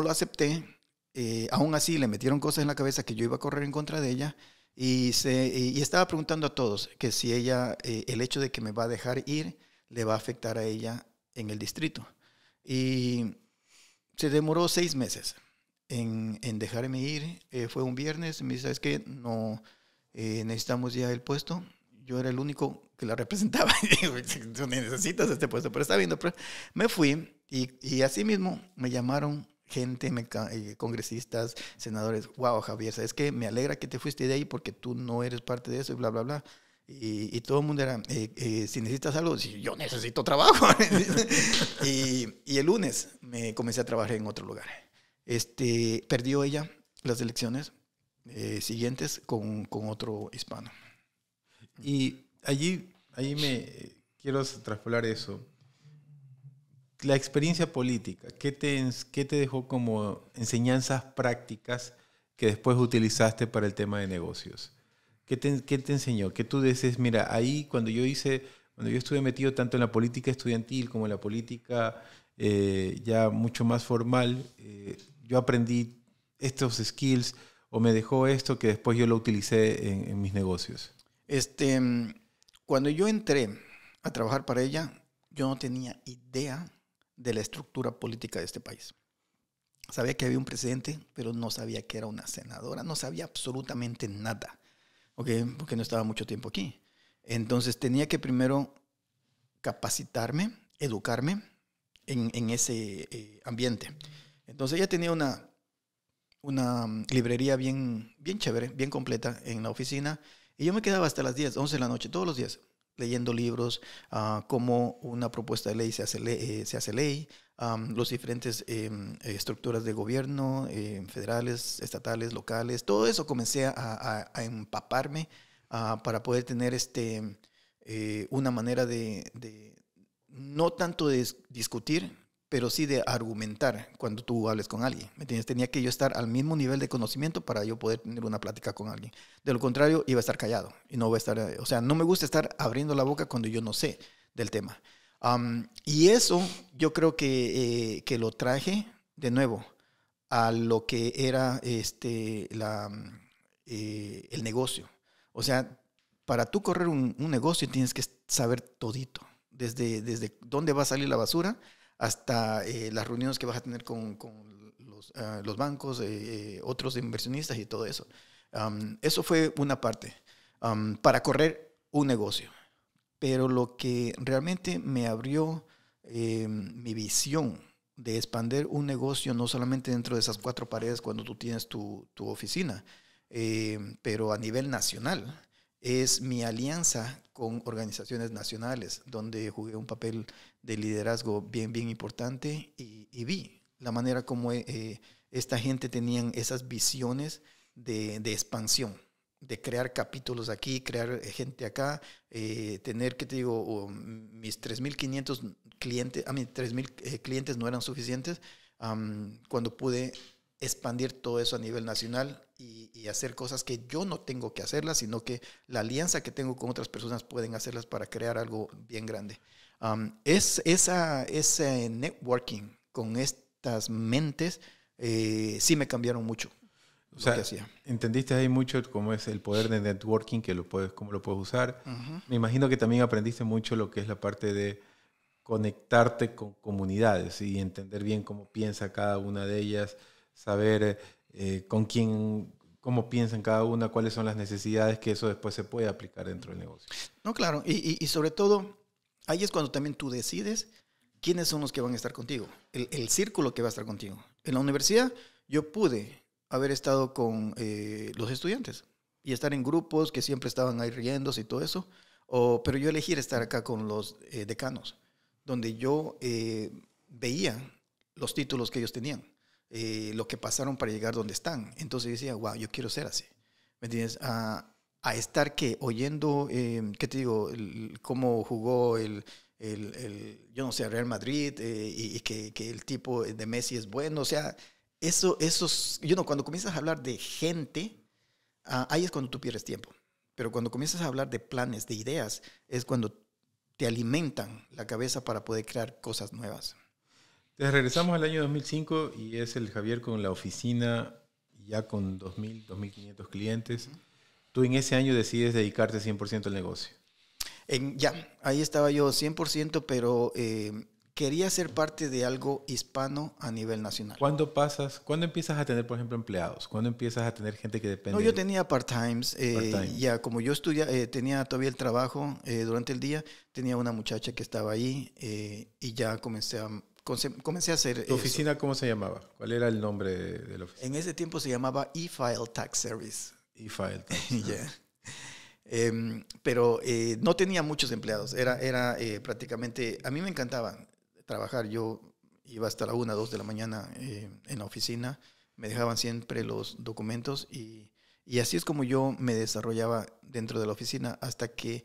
lo acepté. Eh, aún así, le metieron cosas en la cabeza que yo iba a correr en contra de ella. Y, se, y estaba preguntando a todos que si ella, eh, el hecho de que me va a dejar ir, le va a afectar a ella en el distrito. Y se demoró seis meses en, dejarme ir. Eh, fue un viernes, me dice, ¿sabes qué? No, eh, necesitamos ya el puesto. Yo era el único que la representaba. Tú [laughs] necesitas este puesto, pero está viendo. me fui y, y así mismo me llamaron gente, eh, congresistas, senadores. Wow, Javier, ¿sabes qué? Me alegra que te fuiste de ahí porque tú no eres parte de eso y bla, bla, bla. Y, todo el mundo era, si necesitas algo, yo necesito trabajo. [laughs] y, el lunes me comencé a trabajar en otro lugar. Este, perdió ella las elecciones eh, siguientes con, con, otro hispano. Y allí, allí me quiero traspolar eso. La experiencia política, ¿qué te, ¿qué te dejó como enseñanzas prácticas que después utilizaste para el tema de negocios? ¿Qué te, qué te enseñó? ¿Qué tú dices? Mira, ahí cuando yo hice, cuando yo estuve metido tanto en la política estudiantil como en la política eh, ya mucho más formal, eh, yo aprendí estos skills o me dejó esto que después yo lo utilicé en, mis negocios? Este, mm, cuando yo entré a trabajar para ella, yo no tenía idea de la estructura política de este país. Sabía que había un presidente, pero no sabía que era una senadora, no sabía absolutamente nada, ¿okay? porque no estaba mucho tiempo aquí. Entonces tenía que primero capacitarme, educarme en, en ese eh, ambiente. Entonces ella tenía una, una mm, librería bien, bien chévere, bien completa en la oficina. Y yo me quedaba hasta las 10, 11 de la noche, todos los días, leyendo libros, uh, cómo una propuesta de ley se hace, ley, eh, se hace ley, los diferentes em, estructuras de gobierno, em, federales, estatales, locales, todo eso comencé a, empaparme ah, para poder tener este, eh, una manera de, de no tanto de discutir, pero sí de argumentar cuando tú hables con alguien. ¿Me Tenía que yo estar al mismo nivel de conocimiento para yo poder tener una plática con alguien. De lo contrario, iba a estar callado y no voy a estar, eh, o sea, no me gusta estar abriendo la boca cuando yo no sé del tema. y eso yo creo eh, que, lo traje de nuevo a lo que era este, la, mm, eh, el negocio. O sea, para tú correr un, negocio tienes que saber todito, desde, desde dónde va a salir la basura hasta eh, las reuniones que vas a tener con, eh, los, bancos, eh, otros inversionistas y todo eso. eso fue una parte para correr un negocio. Pero lo que realmente me abrió em, mi visión de expandir un negocio, no solamente dentro de esas cuatro paredes cuando tú tienes tu, tu oficina, em, pero a nivel nacional, es mi alianza con organizaciones nacionales, donde jugué un papel de liderazgo bien, bien importante y, vi la manera como eh, eh, esta gente tenían esas visiones de, expansión, de crear capítulos aquí, crear eh, gente acá, tener, que te digo, mm, mis 3.500 clientes, a mis 3.000 clientes no eran suficientes cuando pude expandir todo eso a nivel nacional y, hacer cosas que yo no tengo que hacerlas, sino que la alianza que tengo con otras personas pueden hacerlas para crear algo bien grande. Um, es esa, ese networking con estas mentes eh, sí me cambiaron mucho. O sea, entendiste ahí mucho cómo es el poder de networking, que lo puedes, cómo lo puedes usar. Me imagino que también aprendiste mucho lo que es la parte de conectarte con comunidades y entender bien cómo piensa cada una de ellas, saber eh, con quién, cómo piensan cada una, cuáles son las necesidades, que eso después se puede aplicar dentro del negocio. No, claro, y sobre todo Ahí es cuando también tú decides quiénes son los que van a estar contigo, el, círculo que va a estar contigo. En la universidad yo pude haber estado con eh, los estudiantes y estar en grupos que siempre estaban ahí riéndose y todo eso, pero yo elegí estar acá con los eh, decanos, donde yo eh, veía los títulos que ellos tenían, lo que pasaron para llegar donde están. Entonces decía, wow, yo quiero ser así. ¿Me entiendes? Ah, a estar que oyendo, eh, ¿qué te digo? cómo jugó el, el, el, yo no sé, Real Madrid eh, y, que, que, el tipo de Messi es bueno. O sea, eso, esos, yo no, cuando comienzas a hablar de gente, ah, ahí es cuando tú pierdes tiempo. Pero cuando comienzas a hablar de planes, de ideas, es cuando te alimentan la cabeza para poder crear cosas nuevas. te regresamos al año 2005 y es el Javier con la oficina ya con 2.000, 2.500 clientes tú en ese año decides dedicarte 100% al negocio. En, ya, ahí estaba yo 100%, pero eh, quería ser parte de algo hispano a nivel nacional. ¿Cuándo pasas, cuándo empiezas a tener, por ejemplo, empleados? ¿Cuándo empiezas a tener gente que depende? No, yo tenía part-times. Eh, ya, como yo estudia, eh, tenía todavía el trabajo durante el día, tenía una muchacha que estaba ahí y ya comencé a comencé a hacer. ¿Tu oficina cómo se llamaba? ¿Cuál era el nombre de, de, la oficina? En ese tiempo se llamaba E-File Tax Service. Y [laughs] em, pero eh, no tenía muchos empleados. Era, era eh, prácticamente. A mí me encantaba trabajar. Yo iba hasta la 1, dos de la mañana eh, en la oficina. Me dejaban siempre los documentos y, así es como yo me desarrollaba dentro de la oficina hasta que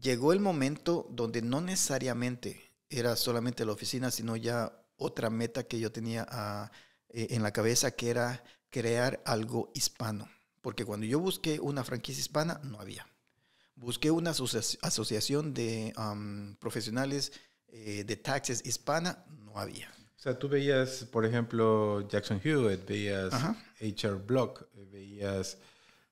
llegó el momento donde no necesariamente era solamente la oficina, sino ya otra meta que yo tenía ah, en la cabeza que era crear algo hispano. Porque cuando yo busqué una franquicia hispana, no había. Busqué una asociación de profesionales eh, de taxes hispana, no había. O sea, tú veías, por ejemplo, Jackson Hewitt, veías HR Block, eh, veías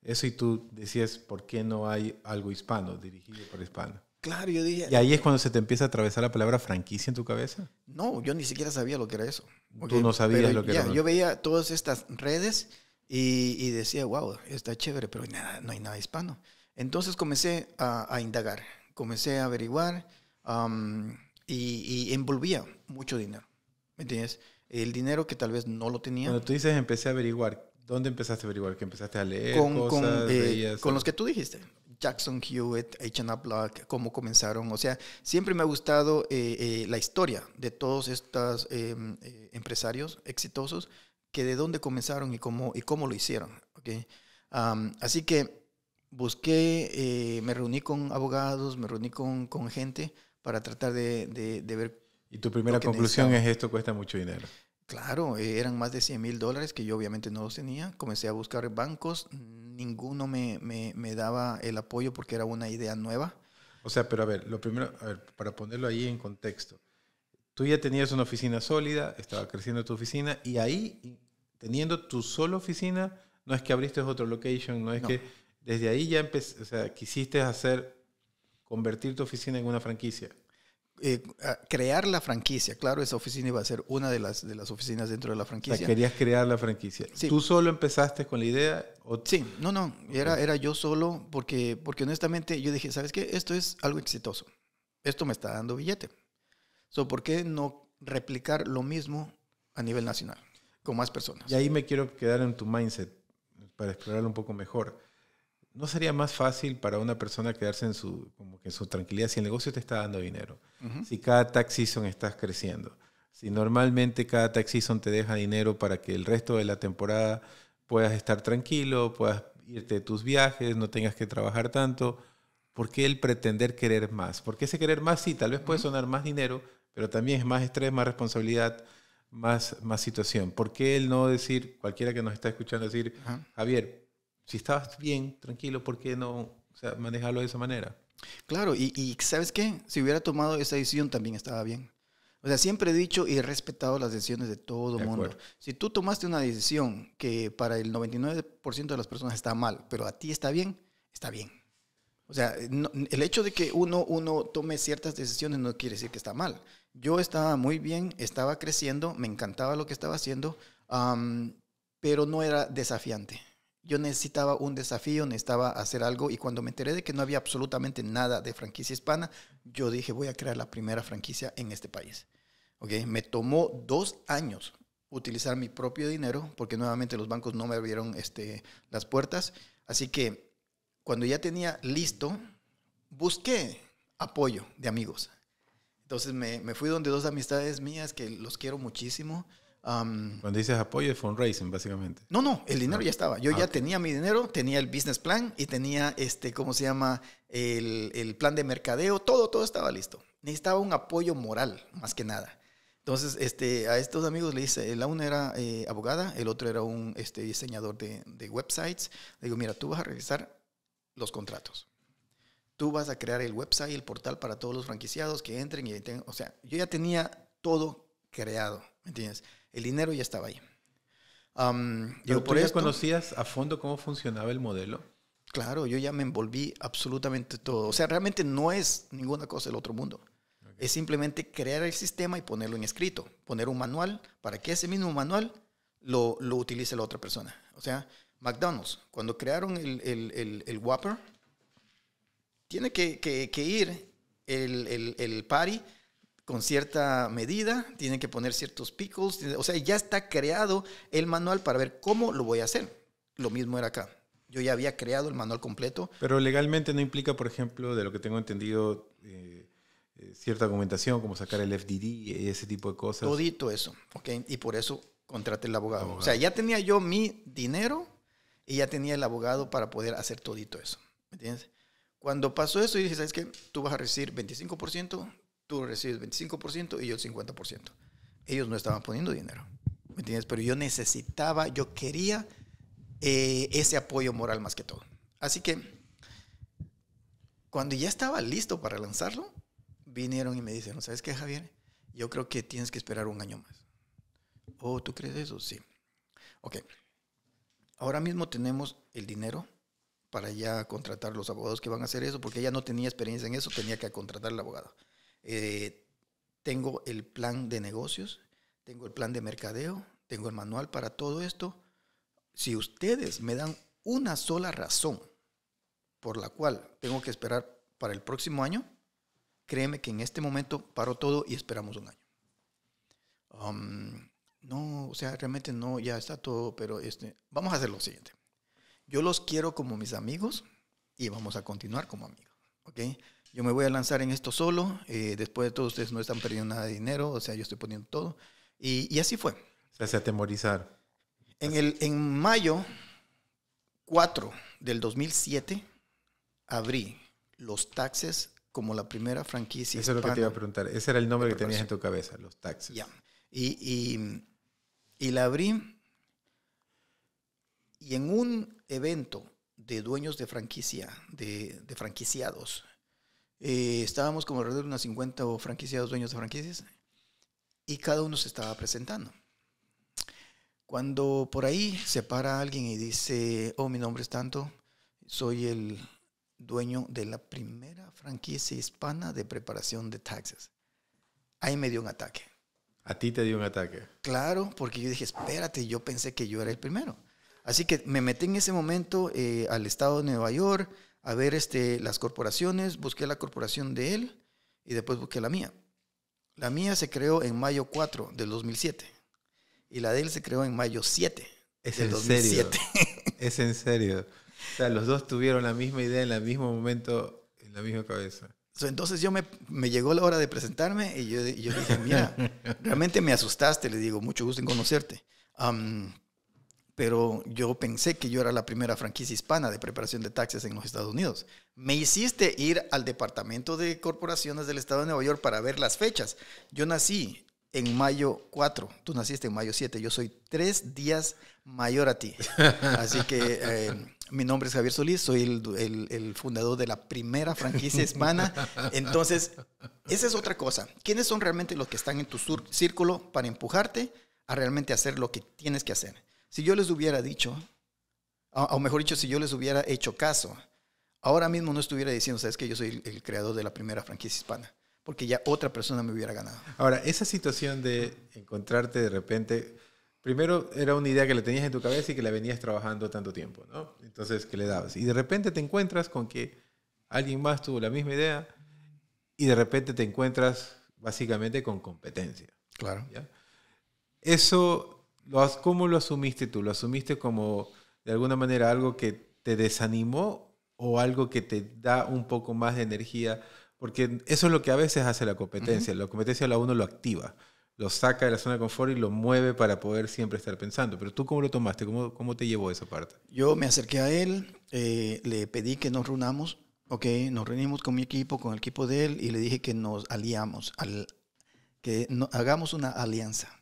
eso y tú decías, ¿por qué no hay algo hispano, dirigido por hispano? Claro, yo dije. ¿Y ahí es cuando se te empieza a atravesar la palabra franquicia en tu cabeza? No, yo ni siquiera sabía lo que era eso. Tú no sabías lo que era. Yo veía todas estas redes y, decía, wow, está chévere, pero nada, no hay nada hispano. Entonces comencé a, indagar, comencé a averiguar y, envolvía mucho dinero. ¿Me entiendes? El dinero que tal vez no lo tenía. Cuando tú dices empecé a averiguar, ¿dónde empezaste a averiguar? ¿Que empezaste a leer? Con, cosas, eh, con los que tú dijiste. Jackson Hewitt, H&R Block, cómo comenzaron. O sea, siempre me ha gustado eh, eh, la historia de todos estos em, empresarios exitosos que de dónde comenzaron y cómo, y cómo lo hicieron. ¿okay? así que busqué, eh, me reuní con abogados, me reuní con, con gente para tratar de, de, de, ver. ¿Y tu primera conclusión es esto cuesta mucho dinero? Claro, eh, eran más de 100 mil dólares que yo obviamente no los tenía. Comencé a buscar bancos, ninguno me, me, me, daba el apoyo porque era una idea nueva. O sea, pero a ver, lo primero, a ver, para ponerlo ahí en contexto, Tú ya tenías una oficina sólida, estaba creciendo tu oficina y ahí, teniendo tu sola oficina, no es que abriste otro location, no es que desde ahí ya quisiste hacer, convertir tu oficina en una franquicia. Eh, ah, crear la franquicia, claro, esa oficina iba a ser una de las, de las oficinas dentro de la franquicia. O sea, querías crear la franquicia. ¿Tú solo empezaste con la idea? O... Sí, no, no, era, era yo solo porque, porque honestamente yo dije, ¿sabes qué? Esto es algo exitoso. Esto me está dando billete ¿Por qué no replicar lo mismo a nivel nacional con más personas? Y ahí me quiero quedar en tu mindset para explorarlo un poco mejor. ¿No sería más fácil para una persona quedarse en su, como que su tranquilidad si el negocio te está dando dinero? Si cada tax season estás creciendo. Si normalmente cada tax season te deja dinero para que el resto de la temporada puedas estar tranquilo, puedas irte de tus viajes, no tengas que trabajar tanto. ¿Por qué el pretender querer más? Porque ese querer más, sí, tal vez puede sonar más dinero, pero también es más estrés, más responsabilidad, más, más situación. ¿Por qué el no decir, cualquiera que nos está escuchando decir, Javier, si estabas bien, tranquilo, ¿por qué no manejarlo de esa manera? Claro, y, sabes qué, si hubiera tomado esa decisión también estaba bien. O sea, siempre he dicho y he respetado las decisiones de todo mundo. Si tú tomaste una decisión que para el 99% de las personas está mal, pero a ti está bien, está bien. O sea, el hecho de que uno, uno tome ciertas decisiones no quiere decir que está mal yo estaba muy bien, estaba creciendo, me encantaba lo que estaba haciendo, pero no era desafiante. Yo necesitaba un desafío, necesitaba hacer algo y cuando me enteré de que no había absolutamente nada de franquicia hispana, yo dije voy a crear la primera franquicia en este país. ¿Okay? Me tomó dos años utilizar mi propio dinero porque nuevamente los bancos no me abrieron este, las puertas. Así que cuando ya tenía listo, busqué apoyo de amigos. Entonces me, fui donde dos amistades mías que los quiero muchísimo. Cuando dices apoyo es fundraising, básicamente. No, no, el dinero ya ah. estaba. Yo ah, ya tenía mi dinero, tenía el business plan y tenía este, ¿cómo se llama? El, plan de mercadeo, todo, todo estaba listo. Necesitaba un apoyo moral, más que nada. Entonces, este, a estos amigos le dice, la una era eh, abogada, el otro era un este, diseñador de, de websites. Le digo, mira, tú vas a revisar los contratos tú vas a crear el website, el portal para todos los franquiciados que entren y tengan, o sea, yo ya tenía todo creado, ¿me entiendes? El dinero ya estaba ahí. Um, por tú ya conocías a fondo cómo funcionaba el modelo? Claro, yo ya me envolví absolutamente todo. O sea, realmente no es ninguna cosa del otro mundo. Es simplemente crear el sistema y ponerlo en escrito, poner un manual para que ese mismo manual lo, lo utilice la otra persona. O sea, McDonald's, cuando crearon el, el, el, el Whopper, tiene que, ir el, pari party con cierta medida, tiene que poner ciertos picos, o sea, ya está creado el manual para ver cómo lo voy a hacer. Lo mismo era acá. Yo ya había creado el manual completo. Pero legalmente no implica, por ejemplo, de lo que tengo entendido, eh, eh, cierta documentación, como sacar el FDD, y ese tipo de cosas. Todito eso, ¿ok? Y por eso contraté el abogado. abogado. O sea, ya tenía yo mi dinero y ya tenía el abogado para poder hacer todito eso, ¿me entiendes? Cuando pasó eso, yo dije, ¿sabes qué? Tú vas a recibir 25%, tú recibes 25% y yo el 50%. Ellos no estaban poniendo dinero, ¿me entiendes? Pero yo necesitaba, yo quería eh, ese apoyo moral más que todo. Así que cuando ya estaba listo para lanzarlo, vinieron y me dijeron, ¿sabes qué, Javier? Yo creo que tienes que esperar un año más. Oh, ¿tú crees eso? Sí. Ok. Ahora mismo tenemos el dinero para ya contratar los abogados que van a hacer eso, porque ella no tenía experiencia en eso, tenía que contratar al abogado. Eh, tengo el plan de negocios, tengo el plan de mercadeo, tengo el manual para todo esto. Si ustedes me dan una sola razón por la cual tengo que esperar para el próximo año, créeme que en este momento paro todo y esperamos un año. Um, no, o sea, realmente no, ya está todo, pero este, vamos a hacer lo siguiente yo los quiero como mis amigos y vamos a continuar como amigos, ¿ok? Yo me voy a lanzar en esto solo, eh, después de todo ustedes no están perdiendo nada de dinero, o sea, yo estoy poniendo todo. Y, así fue. Se atemorizar. En, el, en mayo 4 del 2007 abrí los taxes como la primera franquicia. Eso es lo que te iba a preguntar. Ese era el nombre que tenías en tu cabeza, los taxes. Y, y, y la abrí y en un evento de dueños de franquicia, de, franquiciados, eh, estábamos como alrededor de unos 50 o franquiciados, dueños de franquicias, y cada uno se estaba presentando. Cuando por ahí se para alguien y dice, oh, mi nombre es tanto, soy el dueño de la primera franquicia hispana de preparación de taxes. Ahí me dio un ataque. ¿A ti te dio un ataque? Claro, porque yo dije, espérate, yo pensé que yo era el primero. Así que me metí en ese momento eh, al estado de Nueva York a ver este, las corporaciones, busqué la corporación de él y después busqué la mía. La mía se creó en mayo 4 del 2007 y la de él se creó en mayo 7 ¿Es del en 2007. Serio? [laughs] es en serio. O sea, los dos tuvieron la misma idea en el mismo momento, en la misma cabeza. Entonces yo me, me llegó la hora de presentarme y yo, dije, mira, [laughs] realmente me asustaste, le digo, mucho gusto en conocerte pero yo pensé que yo era la primera franquicia hispana de preparación de taxes en los Estados Unidos. Me hiciste ir al Departamento de Corporaciones del Estado de Nueva York para ver las fechas. Yo nací en mayo 4, tú naciste en mayo 7, yo soy tres días mayor a ti. [laughs] Así que eh, mi nombre es Javier Solís, soy el, el fundador de la primera franquicia hispana. Entonces, esa es otra cosa. ¿Quiénes son realmente los que están en tu círculo para empujarte a realmente hacer lo que tienes que hacer? Si yo les hubiera dicho, o mejor dicho, si yo les hubiera hecho caso, ahora mismo no estuviera diciendo, sabes que yo soy el, creador de la primera franquicia hispana, porque ya otra persona me hubiera ganado. Ahora, esa situación de encontrarte de repente, primero era una idea que le tenías en tu cabeza y que la venías trabajando tanto tiempo, ¿no? Entonces, ¿qué le dabas? Y de repente te encuentras con que alguien más tuvo la misma idea y de repente te encuentras básicamente con competencia. Claro. Eso ¿Cómo lo asumiste tú? ¿Lo asumiste como de alguna manera algo que te desanimó o algo que te da un poco más de energía? Porque eso es lo que a veces hace la competencia. La competencia a la uno lo activa, lo saca de la zona de confort y lo mueve para poder siempre estar pensando. Pero tú cómo lo tomaste, cómo, cómo te llevó esa parte? Yo me acerqué a él, eh, le pedí que nos reunamos, ok, nos reunimos con mi equipo, con el equipo de él y le dije que nos aliamos, que hagamos una alianza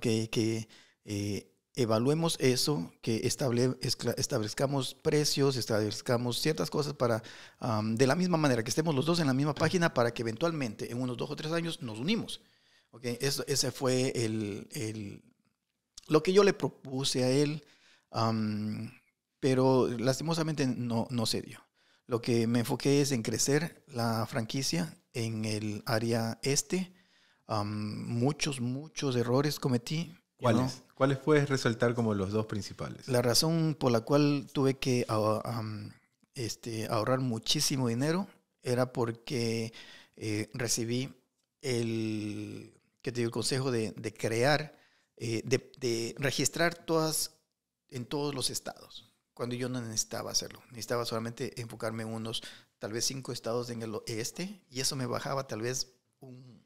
que eh, evaluemos eso, que establezcamos precios, establezcamos ciertas cosas para, de la misma manera, que estemos los dos en la misma página para que eventualmente, en unos dos o tres años, nos unimos. Okay, ese fue lo que yo le propuse a él, pero lastimosamente no, no se dio. Lo que me enfoqué es en crecer la franquicia en el área este muchos, muchos errores cometí. ¿Cuáles? ¿Cuáles puedes resaltar como los dos principales? La razón por la cual tuve que ah, este, ahorrar muchísimo dinero era porque eh, recibí el, que te el consejo de, crear, eh, de, de, registrar todas en todos los estados, cuando yo no necesitaba hacerlo. Necesitaba solamente enfocarme en unos, tal vez cinco estados en el oeste, y eso me bajaba tal vez un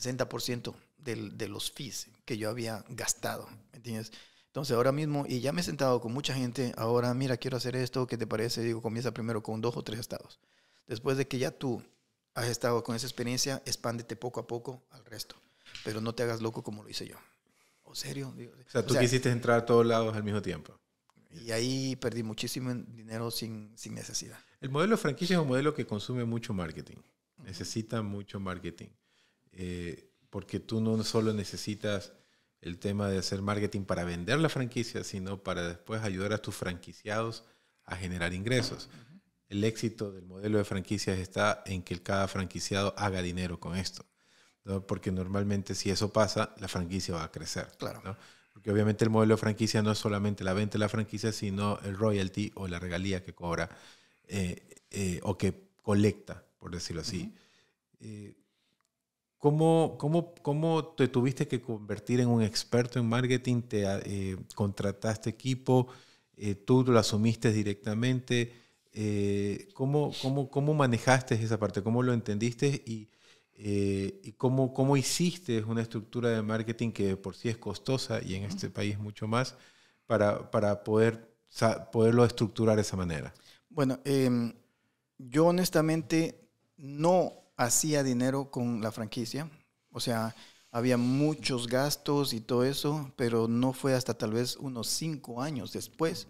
60% del, de los fees que yo había gastado, ¿me entiendes? Entonces ahora mismo, y ya me he sentado con mucha gente, ahora mira, quiero hacer esto, ¿qué te parece? Digo, comienza primero con dos o tres estados. Después de que ya tú has estado con esa experiencia, expándete poco a poco al resto, pero no te hagas loco como lo hice yo. ¿O serio? o sea, tú quisiste entrar a todos lados al mismo tiempo. Y ahí perdí muchísimo dinero sin, sin necesidad. El modelo franquicia es un modelo que consume mucho marketing. Necesita mucho marketing. Eh, porque tú no solo necesitas el tema de hacer marketing para vender la franquicia, sino para después ayudar a tus franquiciados a generar ingresos. El éxito del modelo de franquicias está en que cada franquiciado haga dinero con esto, ¿no? porque normalmente si eso pasa, la franquicia va a crecer. Claro. Porque obviamente el modelo de franquicia no es solamente la venta de la franquicia, sino el royalty o la regalía que cobra eh, eh, o que colecta, por decirlo así. ¿Cómo, cómo, te tuviste que convertir en un experto en marketing? ¿Te ah, eh, contrataste equipo? Eh, ¿Tú lo asumiste directamente? Eh, ¿cómo, manejaste esa parte? ¿Cómo lo entendiste? ¿Y, cómo, cómo hiciste una estructura de marketing que por sí es costosa y en este país mucho más para, poder, poderlo estructurar de esa manera? Bueno, em, yo honestamente no hacía dinero con la franquicia, o sea, había muchos gastos y todo eso, pero no fue hasta tal vez unos cinco años después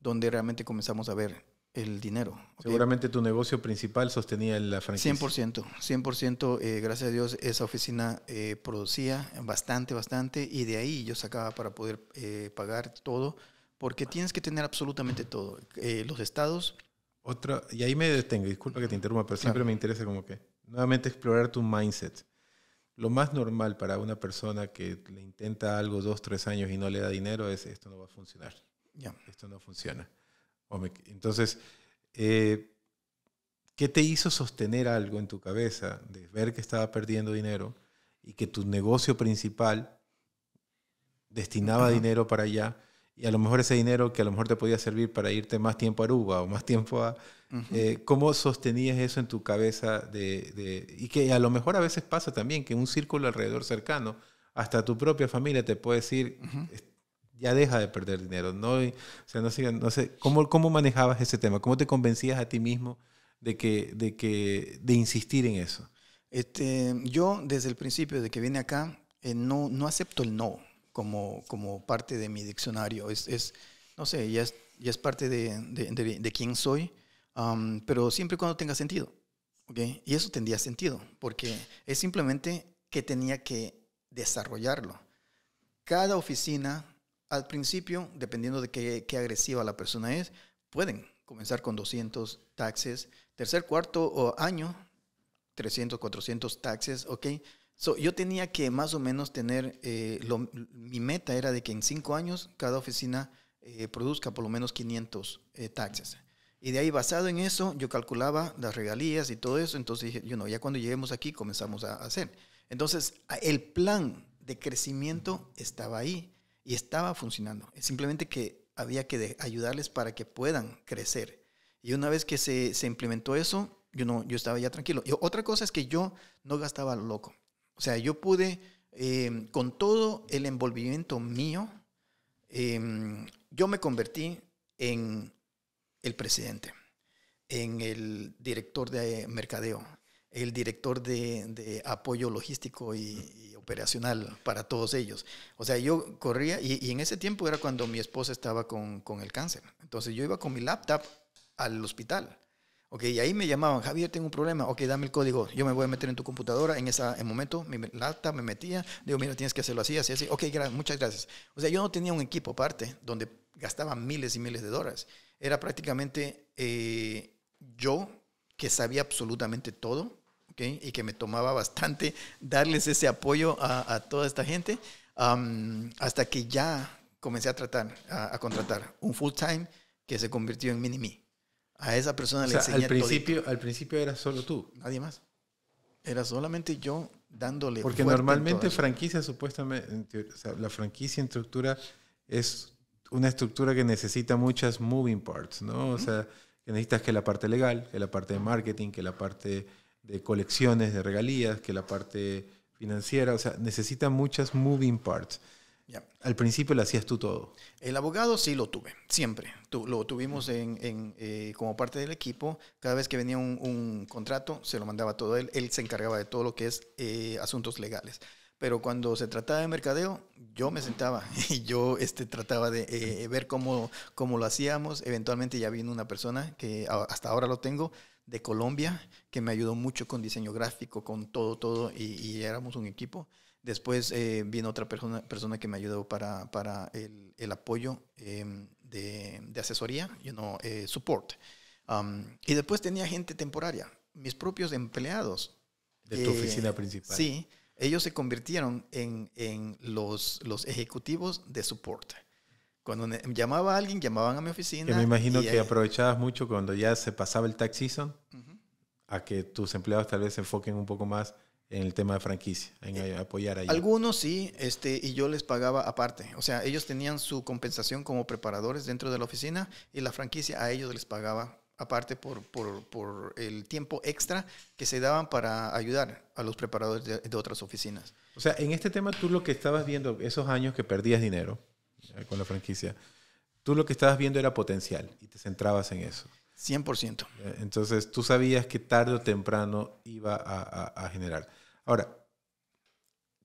donde realmente comenzamos a ver el dinero. Seguramente tu negocio principal sostenía la franquicia. 100%, 100%, eh, gracias a Dios, esa oficina eh, producía bastante, bastante, y de ahí yo sacaba para poder eh, pagar todo, porque tienes que tener absolutamente todo. los estados... Otra, y ahí me detengo, disculpa que te interrumpa, pero siempre me interesa como que nuevamente explorar tu mindset. Lo más normal para una persona que le intenta algo dos, tres años y no le da dinero es esto no va a funcionar. Esto no funciona. Entonces, eh, ¿qué te hizo sostener algo en tu cabeza de ver que estaba perdiendo dinero y que tu negocio principal destinaba dinero para allá? Y a lo mejor ese dinero que a lo mejor te podía servir para irte más tiempo a Aruba o más tiempo a, eh, ¿Cómo sostenías eso en tu cabeza? De, y que a lo mejor a veces pasa también que un círculo alrededor cercano, hasta tu propia familia te puede decir, ya deja de perder dinero. No, o sea, no, sé, no sé, ¿cómo, ¿cómo manejabas ese tema? ¿Cómo te convencías a ti mismo de, que, de, que, de insistir en eso? Este, yo desde el principio de que vine acá eh, no, no acepto el no como, como parte de mi diccionario. Es, es no sé, ya es, ya es parte de, de quién soy pero siempre y cuando tenga sentido. ¿okay? Y eso tendría sentido, porque es simplemente que tenía que desarrollarlo. Cada oficina, al principio, dependiendo de qué, qué agresiva la persona es, pueden comenzar con 200 taxes, tercer, cuarto o año, 300, 400 taxes, ¿ok? yo tenía que más o menos tener, eh, mi meta era de que en cinco años cada oficina eh, produzca por lo menos 500 eh, taxes. Y de ahí, basado en eso, yo calculaba las regalías y todo eso. Entonces dije, you know, ya cuando lleguemos aquí, comenzamos a hacer. Entonces, el plan de crecimiento estaba ahí y estaba funcionando. Simplemente que había que ayudarles para que puedan crecer. Y una vez que se, implementó eso, yo, yo estaba ya tranquilo. Y otra cosa es que yo no gastaba loco. O sea, yo pude, em, con todo el envolvimiento mío, em, yo me convertí en el presidente, en el director de mercadeo, el director de, apoyo logístico y, operacional para todos ellos. O sea, yo corría y, en ese tiempo era cuando mi esposa estaba con, con, el cáncer. Entonces yo iba con mi laptop al hospital. Ok, y ahí me llamaban, Javier, tengo un problema. Ok, dame el código. Yo me voy a meter en tu computadora. En ese momento, mi laptop me metía. Digo, mira, tienes que hacerlo así, así, así. Ok, gracias, muchas gracias. O sea, yo no tenía un equipo aparte donde gastaba miles y miles de dólares. Era prácticamente eh, yo que sabía absolutamente todo y que me tomaba bastante darles ese apoyo a, toda esta gente hasta que ya comencé a tratar, a, contratar un full time que se convirtió en mini me. A esa persona le al principio, al principio era solo tú. Nadie más. Era solamente yo dándole. Porque normalmente franquicia, supuestamente, la franquicia en estructura es una estructura que necesita muchas moving parts, ¿no? O sea, que necesitas que la parte legal, que la parte de marketing, que la parte de colecciones, de regalías, que la parte financiera, o sea, necesita muchas moving parts. Al principio lo hacías tú todo. El abogado sí lo tuve, siempre. lo tuvimos en, eh, como parte del equipo. Cada vez que venía un, contrato, se lo mandaba todo él. Él se encargaba de todo lo que es eh, asuntos legales pero cuando se trataba de mercadeo, yo me sentaba [laughs] y yo este, trataba de eh, ver cómo, cómo lo hacíamos. Eventualmente ya vino una persona que hasta ahora lo tengo de Colombia, que me ayudó mucho con diseño gráfico, con todo, todo, y, éramos un equipo. Después eh, vino otra persona, persona que me ayudó para, para el, el apoyo em, de, de, asesoría, you eh, support. Um, y después tenía gente temporaria, mis propios empleados. De tu oficina principal. Sí ellos se convirtieron en, en los, los ejecutivos de soporte. Cuando llamaba a alguien, llamaban a mi oficina. Yo me imagino que aprovechabas mucho cuando ya se pasaba el tax season a que tus empleados tal vez se enfoquen un poco más en el tema de franquicia, en eh, apoyar apoyar ahí. Algunos sí, este, y yo les pagaba aparte. O sea, ellos tenían su compensación como preparadores dentro de la oficina y la franquicia a ellos les pagaba aparte por, el tiempo extra que se daban para ayudar a los preparadores de, otras oficinas. O sea, en este tema tú lo que estabas viendo, esos años que perdías dinero eh, con la franquicia, tú lo que estabas viendo era potencial y te centrabas en eso. 100%. Eh, entonces tú sabías que tarde o temprano iba a generar. Ahora,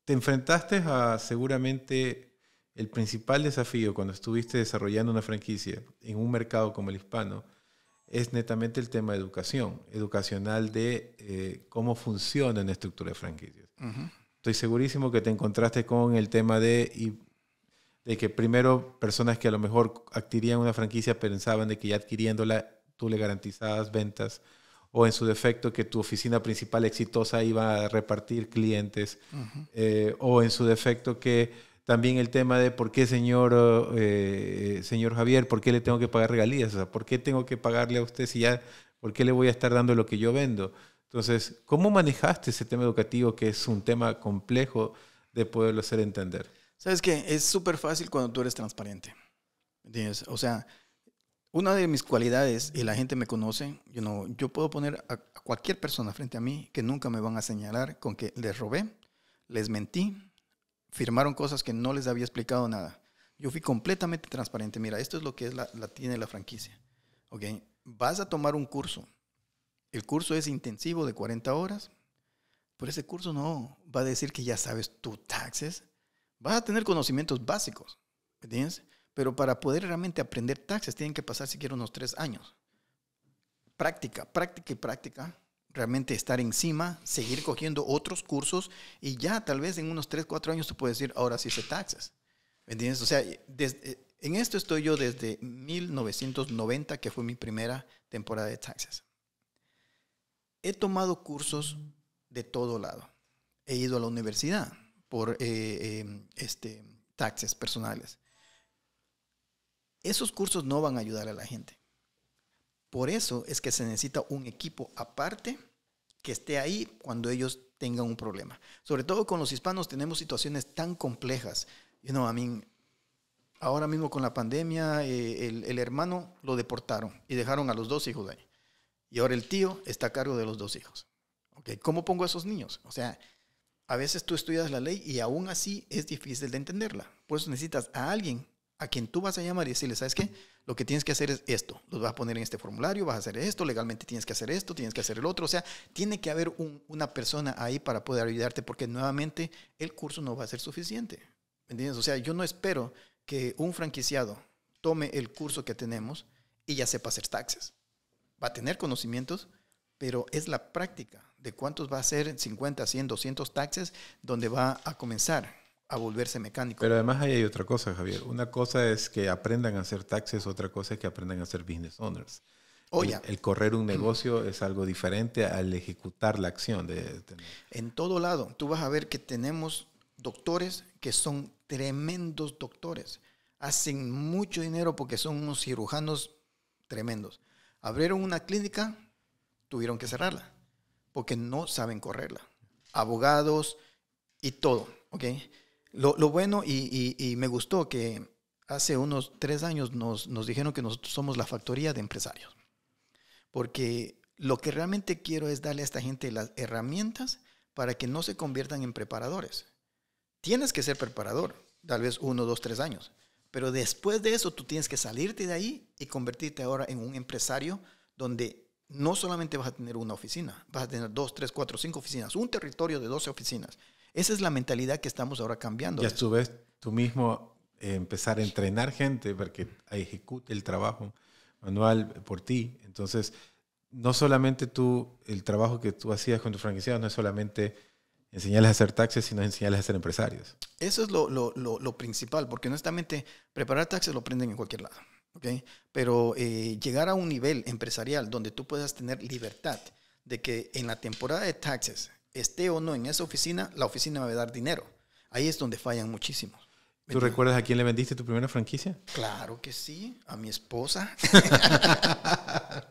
te enfrentaste a seguramente el principal desafío cuando estuviste desarrollando una franquicia en un mercado como el hispano, es netamente el tema de educación, educacional de eh, cómo funciona una estructura de franquicias. Estoy segurísimo que te encontraste con el tema de, de que primero personas que a lo mejor adquirían una franquicia pensaban de que ya adquiriéndola tú le garantizabas ventas o en su defecto que tu oficina principal exitosa iba a repartir clientes eh, o en su defecto que también el tema de por qué, señor, eh, eh, señor Javier, por qué le tengo que pagar regalías, o sea, por qué tengo que pagarle a usted si ya, por qué le voy a estar dando lo que yo vendo. Entonces, ¿cómo manejaste ese tema educativo que es un tema complejo de poderlo hacer entender? Sabes que es súper fácil cuando tú eres transparente. O sea, una de mis cualidades, y la gente me conoce, yo puedo poner a, cualquier persona frente a mí que nunca me van a señalar con que les robé, les mentí, firmaron cosas que no les había explicado nada. Yo fui completamente transparente. Mira, esto es lo que es la, tiene la franquicia. ¿Ok? Vas a tomar un curso. El curso es intensivo de 40 horas. Por ese curso no va a decir que ya sabes tu taxes. Vas a tener conocimientos básicos. ¿Entiendes? Pero para poder realmente aprender taxes tienen que pasar siquiera unos tres años. Práctica, práctica y práctica realmente estar encima, seguir cogiendo otros cursos y ya tal vez en unos 3, 4 años tú puedes decir, ahora sí se taxes. ¿Me entiendes? O sea, eh, en esto estoy yo desde 1990, que fue mi primera temporada de taxes. He tomado cursos de todo lado. He ido a la universidad por eh, em, este, taxes personales. Esos cursos no van a ayudar a la gente. Por eso es que se necesita un equipo aparte que esté ahí cuando ellos tengan un problema. Sobre todo con los hispanos tenemos situaciones tan complejas. You no, a mí ahora mismo con la pandemia, eh, el, hermano lo deportaron y dejaron a los dos hijos ahí. Y ahora el tío está a cargo de los dos hijos. ¿Cómo pongo a esos niños? O sea, a veces tú estudias la ley y aún así es difícil de entenderla. Por eso necesitas a alguien a quien tú vas a llamar y decirle, ¿sabes qué? Lo que tienes que hacer es esto. Los vas a poner en este formulario, vas a hacer esto, legalmente tienes que hacer esto, tienes que hacer el otro. O sea, tiene que haber una persona ahí para poder ayudarte porque nuevamente el curso no va a ser suficiente. ¿Me entiendes? O sea, yo no espero que un franquiciado tome el curso que tenemos y ya sepa hacer taxes. Va a tener conocimientos, pero es la práctica de cuántos va a ser 50, 100, 200 taxes donde va a comenzar a volverse mecánico. Pero además ahí hay otra cosa, Javier. Una cosa es que aprendan a hacer taxis otra cosa es que aprendan a ser business owners. oye oh, el, correr un [clears throat] negocio es algo diferente al ejecutar la acción. De, En todo lado, tú vas a ver que tenemos doctores que son tremendos doctores. Hacen mucho dinero porque son unos cirujanos tremendos. Abrieron una clínica, tuvieron que cerrarla porque no saben correrla. Abogados y todo, ¿ok? Lo, bueno, y, me gustó que hace unos tres años nos, nos dijeron que nosotros somos la factoría de empresarios, porque lo que realmente quiero es darle a esta gente las herramientas para que no se conviertan en preparadores. Tienes que ser preparador, tal vez uno, dos, tres años, pero después de eso tú tienes que salirte de ahí y convertirte ahora en un empresario donde no solamente vas a tener una oficina, vas a tener dos, tres, cuatro, cinco oficinas, un territorio de 12 oficinas, esa es la mentalidad que estamos ahora cambiando. Ya a su tú mismo eh, empezar a entrenar gente para que ejecute el trabajo manual por ti. Entonces, no solamente tú, el trabajo que tú hacías con tu franquicia no es solamente enseñarles a hacer taxes, sino enseñarles a ser empresarios. Eso es lo, principal, porque honestamente, preparar taxes lo aprenden en cualquier lado. ¿okay? Pero eh, llegar a un nivel empresarial donde tú puedas tener libertad de que en la temporada de taxes, esté o no en esa oficina, la oficina me va a dar dinero. Ahí es donde fallan muchísimo. ¿Tú recuerdas a quién le vendiste tu primera franquicia? Claro que sí, a mi esposa.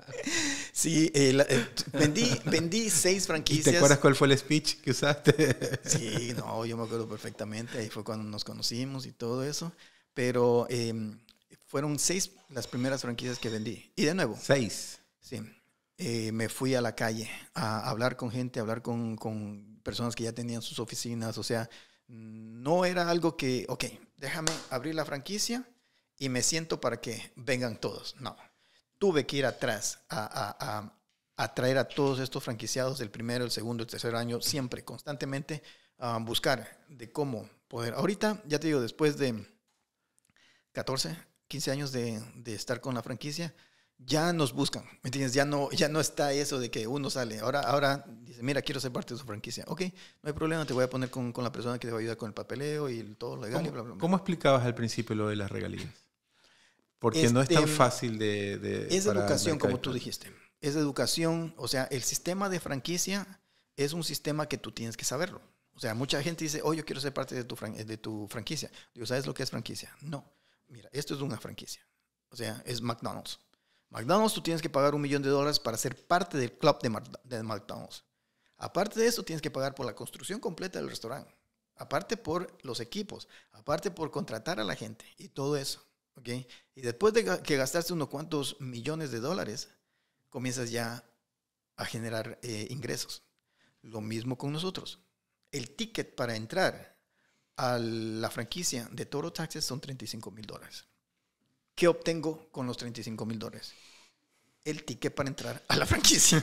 [laughs] sí, eh, eh, vendí, vendí seis franquicias. ¿Y ¿Te acuerdas cuál fue el speech que usaste? [laughs] sí, no, yo me acuerdo perfectamente. Ahí fue cuando nos conocimos y todo eso. Pero em, fueron seis las primeras franquicias que vendí. Y de nuevo. Seis. Sí. Eh, me fui a la calle a hablar con gente, a hablar con, personas que ya tenían sus oficinas. O sea, no era algo que, ok, déjame abrir la franquicia y me siento para que vengan todos. No, tuve que ir atrás a, a, a, traer a todos estos franquiciados del primero, el segundo, el tercer año, siempre, constantemente, a buscar de cómo poder. Ahorita, ya te digo, después de 14, 15 años de, de estar con la franquicia, ya nos buscan, ¿me entiendes? Ya no, ya no está eso de que uno sale. Ahora, ahora dice, mira, quiero ser parte de su franquicia. Ok, no hay problema, te voy a poner con, la persona que te va a ayudar con el papeleo y todo legal ¿Cómo, explicabas al principio lo de las regalías? Porque no es tan este, fácil de... de es educación, como tú dijiste. Es educación, o sea, el sistema de franquicia es un sistema que tú tienes que saberlo. O sea, mucha gente dice, oh, yo quiero ser parte de tu, de tu franquicia. Digo, ¿sabes lo que es franquicia? No. Mira, esto es una franquicia. O sea, es McDonald's. McDonald's, tú tienes que pagar un millón de dólares para ser parte del club de, McDonald's. Aparte de eso, tienes que pagar por la construcción completa del restaurante, aparte por los equipos, aparte por contratar a la gente y todo eso. Y después de que gastaste unos cuantos millones de dólares, comienzas ya a generar eh, ingresos. Lo mismo con nosotros. El ticket para entrar a la franquicia de Toro Taxes son 35 mil dólares. ¿qué obtengo con los 35 mil dólares? El ticket para entrar a la franquicia.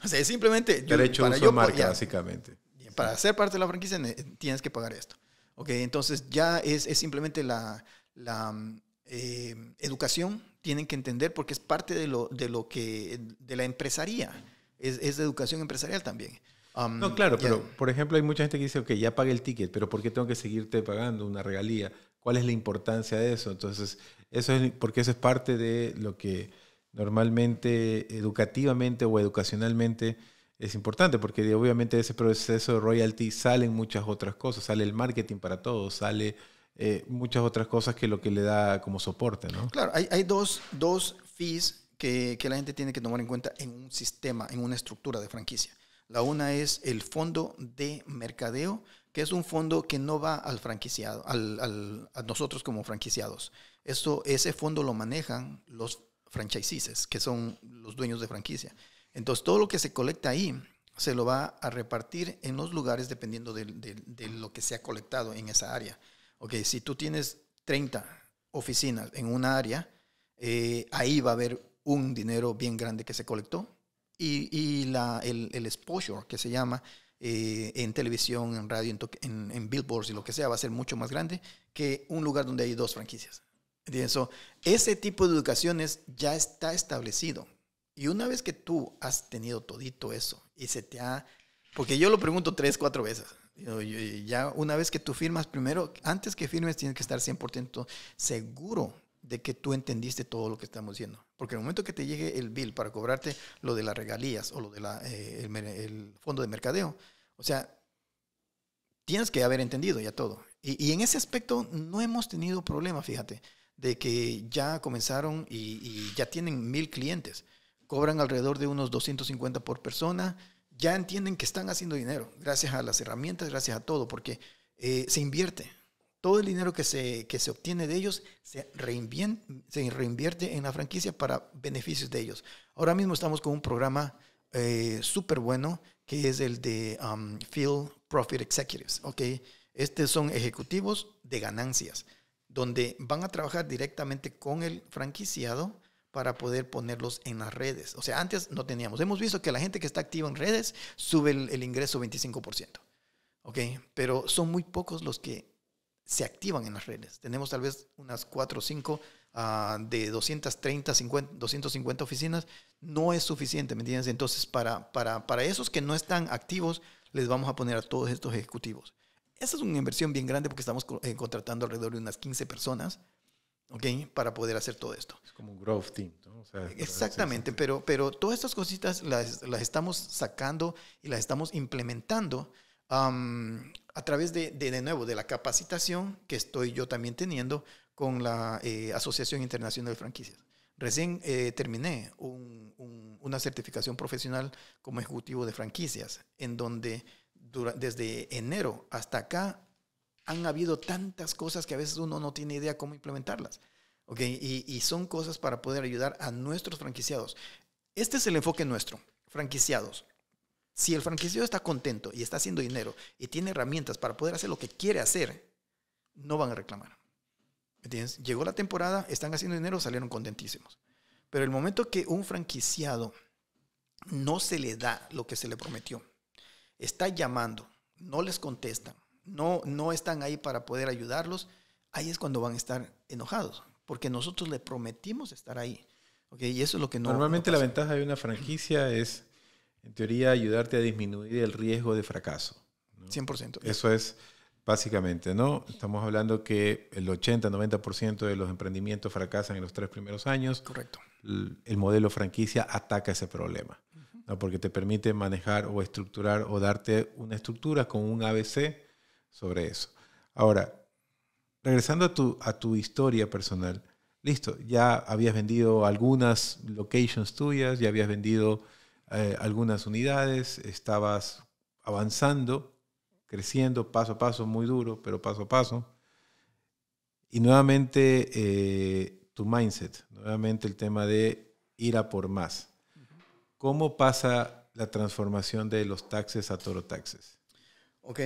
[laughs] o sea, simplemente... Yo, Derecho para uso yo, marca, básicamente. Para ser parte de la franquicia tienes que pagar esto. Ok, entonces ya es, simplemente la, la mm, eh, educación, tienen que entender porque es parte de lo, de lo que, de la empresaría. Es, es de educación empresarial también. Um, no, claro, pero por ejemplo hay mucha gente que dice, ok, ya pagué el ticket, pero ¿por qué tengo que seguirte pagando una regalía? ¿Cuál es la importancia de eso? Entonces, eso es porque eso es parte de lo que normalmente educativamente o educacionalmente es importante, porque obviamente de ese proceso de royalty salen muchas otras cosas, sale el marketing para todos, sale eh, muchas otras cosas que lo que le da como soporte, ¿no? Claro, hay, hay dos, dos fees que, que, la gente tiene que tomar en cuenta en un sistema, en una estructura de franquicia. La una es el fondo de mercadeo, que es un fondo que no va al franquiciado, al, a nosotros como franquiciados. Esto, ese fondo lo manejan los franchises, que son los dueños de franquicia. Entonces, todo lo que se colecta ahí se lo va a repartir en los lugares dependiendo de, lo que se ha colectado en esa área. Ok, si tú tienes 30 oficinas en una área, eh, ahí va a haber un dinero bien grande que se colectó. Y, el, el, exposure que se llama eh, en televisión, en radio, en, billboards y lo que sea, va a ser mucho más grande que un lugar donde hay dos franquicias. Eso, ese tipo de educaciones ya está establecido. Y una vez que tú has tenido todito eso y se te ha... Porque yo lo pregunto tres, cuatro veces. Ya una vez que tú firmas, primero, antes que firmes, tienes que estar 100% seguro de que tú entendiste todo lo que estamos diciendo. Porque en el momento que te llegue el bill para cobrarte lo de las regalías o lo del de eh, el fondo de mercadeo, o sea, tienes que haber entendido ya todo. Y, y en ese aspecto no hemos tenido problema, fíjate de que ya comenzaron y, ya tienen mil clientes, cobran alrededor de unos 250 por persona, ya entienden que están haciendo dinero, gracias a las herramientas, gracias a todo, porque eh, se invierte. Todo el dinero que se, se obtiene de ellos se reinvierte, se reinvierte en la franquicia para beneficios de ellos. Ahora mismo estamos con un programa eh, súper bueno que es el de um, Field Profit Executives. ok Estos son ejecutivos de ganancias donde van a trabajar directamente con el franquiciado para poder ponerlos en las redes. O sea, antes no teníamos. Hemos visto que la gente que está activa en redes sube el, ingreso 25%. ¿Ok? Pero son muy pocos los que se activan en las redes. Tenemos tal vez unas 4 o 5 ah, de 230, 250 oficinas. No es suficiente, ¿me entiendes? Entonces, para, para esos que no están activos, les vamos a poner a todos estos ejecutivos. Esa es una inversión bien grande porque estamos eh, contratando alrededor de unas 15 personas. para poder hacer todo esto. Es como un growth team. Exactamente, Pero, pero todas estas cositas las, estamos sacando y las estamos implementando a través de, de, nuevo, de la capacitación que estoy yo también teniendo con la eh, Asociación Internacional de Franquicias. Recién eh, terminé una certificación profesional como ejecutivo de franquicias, en donde desde enero hasta acá han habido tantas cosas que a veces uno no tiene idea cómo implementarlas. ¿okay? Y, son cosas para poder ayudar a nuestros franquiciados. Este es el enfoque nuestro, franquiciados. Si el franquiciado está contento y está haciendo dinero y tiene herramientas para poder hacer lo que quiere hacer, no van a reclamar. ¿Entiendes? Llegó la temporada, están haciendo dinero, salieron contentísimos. Pero el momento que un franquiciado no se le da lo que se le prometió, está llamando, no les contesta, no, no están ahí para poder ayudarlos, ahí es cuando van a estar enojados, porque nosotros le prometimos estar ahí. y eso es lo que Normalmente la ventaja de una franquicia es, en teoría, ayudarte a disminuir el riesgo de fracaso. 100%. Eso es básicamente, ¿no? Estamos hablando que el 80-90% de los emprendimientos fracasan en los tres primeros años. Correcto. El modelo franquicia ataca ese problema porque te permite manejar o estructurar o darte una estructura con un ABC sobre eso. Ahora, regresando a tu, a tu historia personal, listo, ya habías vendido algunas locations tuyas, ya habías vendido eh, algunas unidades, estabas avanzando, creciendo paso a paso, muy duro, pero paso a paso. Y nuevamente eh, tu mindset, nuevamente el tema de ir a por más. ¿Cómo pasa la transformación de los taxes a Toro Taxes? Ok.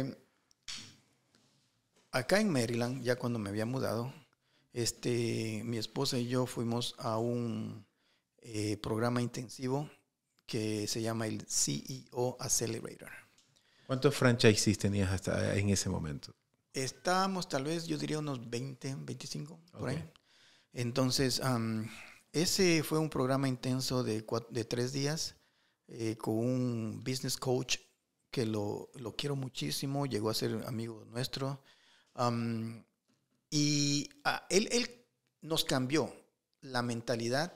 Acá en Maryland, ya cuando me había mudado, este, mi esposa y yo fuimos a un eh, programa intensivo que se llama el CEO Accelerator. ¿Cuántos franchises tenías hasta en ese momento? Estábamos tal vez, yo diría unos 20, 25, por ahí. Entonces, ese fue un programa intenso de, tres días eh, con un business coach que lo, quiero muchísimo, llegó a ser amigo nuestro. y ah, él, nos cambió la mentalidad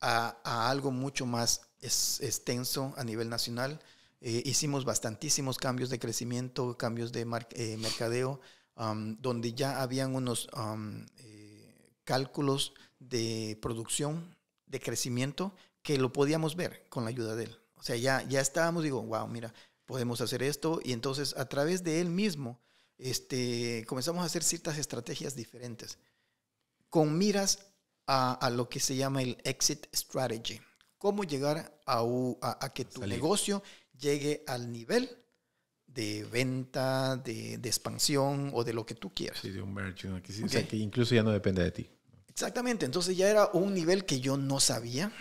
a, algo mucho más extenso a nivel nacional. Eh, hicimos bastantísimos cambios de crecimiento, cambios de eh, mercadeo, donde ya habían unos cálculos de producción, de crecimiento, que lo podíamos ver con la ayuda de él. O sea, ya, ya estábamos, digo, wow, mira, podemos hacer esto. Y entonces a través de él mismo este, comenzamos a hacer ciertas estrategias diferentes con miras a, a lo que se llama el exit strategy. Cómo llegar a, a, que tu negocio llegue al nivel de venta, de, expansión o de lo que tú quieras. Sí, de un una que incluso ya no depende de ti. Exactamente, entonces ya era un nivel que yo no sabía.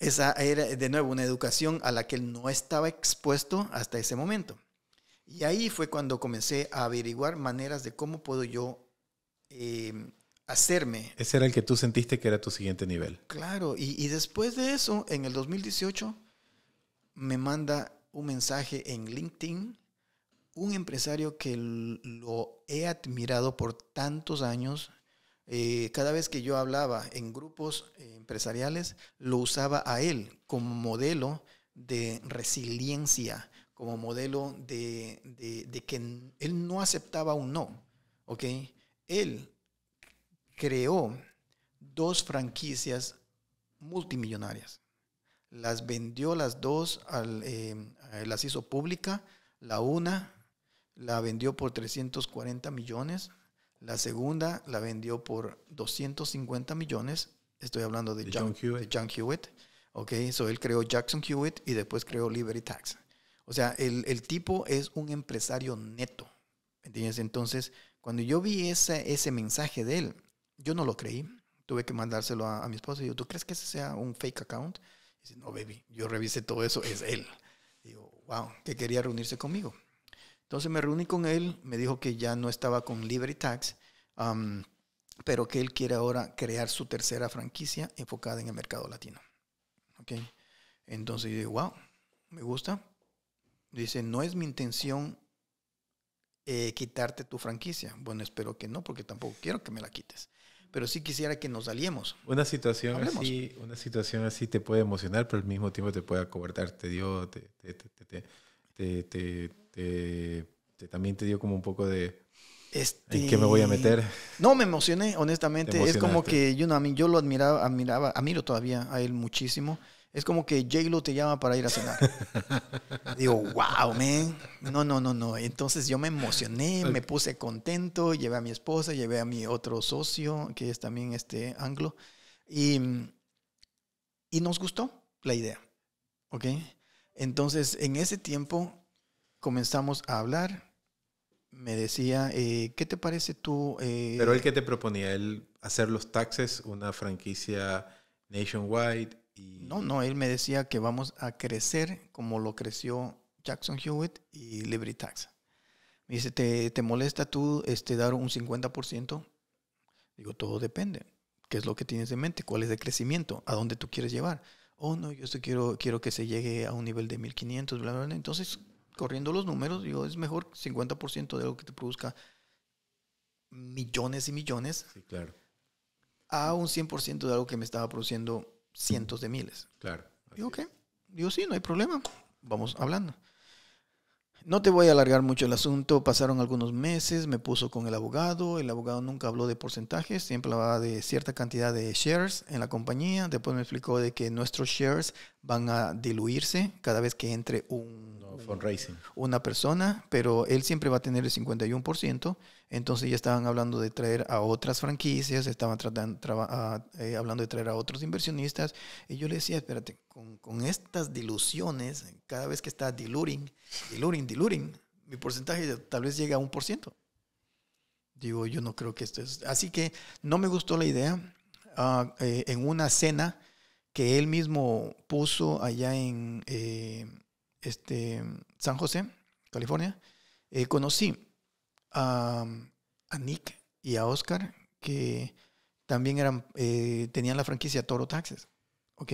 Esa era de nuevo una educación a la que él no estaba expuesto hasta ese momento. Y ahí fue cuando comencé a averiguar maneras de cómo puedo yo em, hacerme. Ese era el que tú sentiste que era tu siguiente nivel. Claro, y, después de eso, en el 2018, me manda un mensaje en LinkedIn un empresario que lo he admirado por tantos años, eh, cada vez que yo hablaba en grupos eh, empresariales, lo usaba a él como modelo de resiliencia, como modelo de, que él no aceptaba un no. okay Él creó dos franquicias multimillonarias. Las vendió las dos, al, em, eh, las hizo pública, la una la vendió por 340 millones la segunda la vendió por 250 millones. Estoy hablando de, John, Hewitt. Ok, so él creó Jackson Hewitt y después creó Liberty Tax. O sea, el, tipo es un empresario neto. ¿Entiendes? Entonces, cuando yo vi ese, ese mensaje de él, yo no lo creí. Tuve que mandárselo a, mi esposa. Y yo, ¿tú crees que ese sea un fake account? dice, no, baby, yo revisé todo eso, es él. digo, wow, que quería reunirse conmigo. Entonces me reuní con él, me dijo que ya no estaba con Liberty Tax, pero que él quiere ahora crear su tercera franquicia enfocada en el mercado latino. Entonces yo digo, wow, me gusta. Dice, no es mi intención eh, quitarte tu franquicia. Bueno, espero que no, porque tampoco quiero que me la quites. Pero sí quisiera que nos aliemos. Una situación, así, una situación así te puede emocionar, pero al mismo tiempo te puede acobertar, te dio, te te, también te dio como un poco de... Este... ¿En qué me voy a meter? No, me emocioné, honestamente. Es como que, yo no, a mí, yo lo admiraba, admiraba, admiro todavía a él muchísimo. Es como que J-Lo te llama para ir a cenar. [laughs] Digo, wow, man. No, no, no, no. Entonces yo me emocioné, me puse contento, llevé a mi esposa, llevé a mi otro socio, que es también este anglo, y, y nos gustó la idea. ¿Ok? Entonces, en ese tiempo, comenzamos a hablar. Me decía, eh, ¿qué te parece tú? Eh? Pero él que te proponía, él hacer los taxes, una franquicia nationwide. Y... No, no, él me decía que vamos a crecer como lo creció Jackson Hewitt y Liberty Tax. Me dice, ¿te, te molesta tú este, dar un 50%? Digo, todo depende. ¿Qué es lo que tienes en mente? ¿Cuál es el crecimiento? ¿A dónde tú quieres llevar? Oh, no, yo quiero, quiero que se llegue a un nivel de 1500, bla, bla, bla. Entonces, corriendo los números, digo, es mejor 50% de algo que te produzca millones y millones. claro. A un 100% de algo que me estaba produciendo cientos de miles. Claro. Digo, ok. Digo, sí, no hay problema. Vamos hablando. No te voy a alargar mucho el asunto. Pasaron algunos meses, me puso con el abogado. El abogado nunca habló de porcentajes, siempre hablaba de cierta cantidad de shares en la compañía. Después me explicó de que nuestros shares van a diluirse cada vez que entre un, una persona, pero él siempre va a tener el 51%. Entonces ya estaban hablando de traer a otras franquicias, estaban tratando, ah, eh, hablando de traer a otros inversionistas. Y yo le decía, espérate, con, estas diluciones, cada vez que está diluting, diluting, diluting mi porcentaje tal vez llega a un por ciento. Digo, yo no creo que esto es... Así que no me gustó la idea. Ah, eh, en una cena que él mismo puso allá en eh, este, San José, California, conocí a, Nick y a Oscar, que también eran, eh, tenían la franquicia Toro Taxes. ¿ok?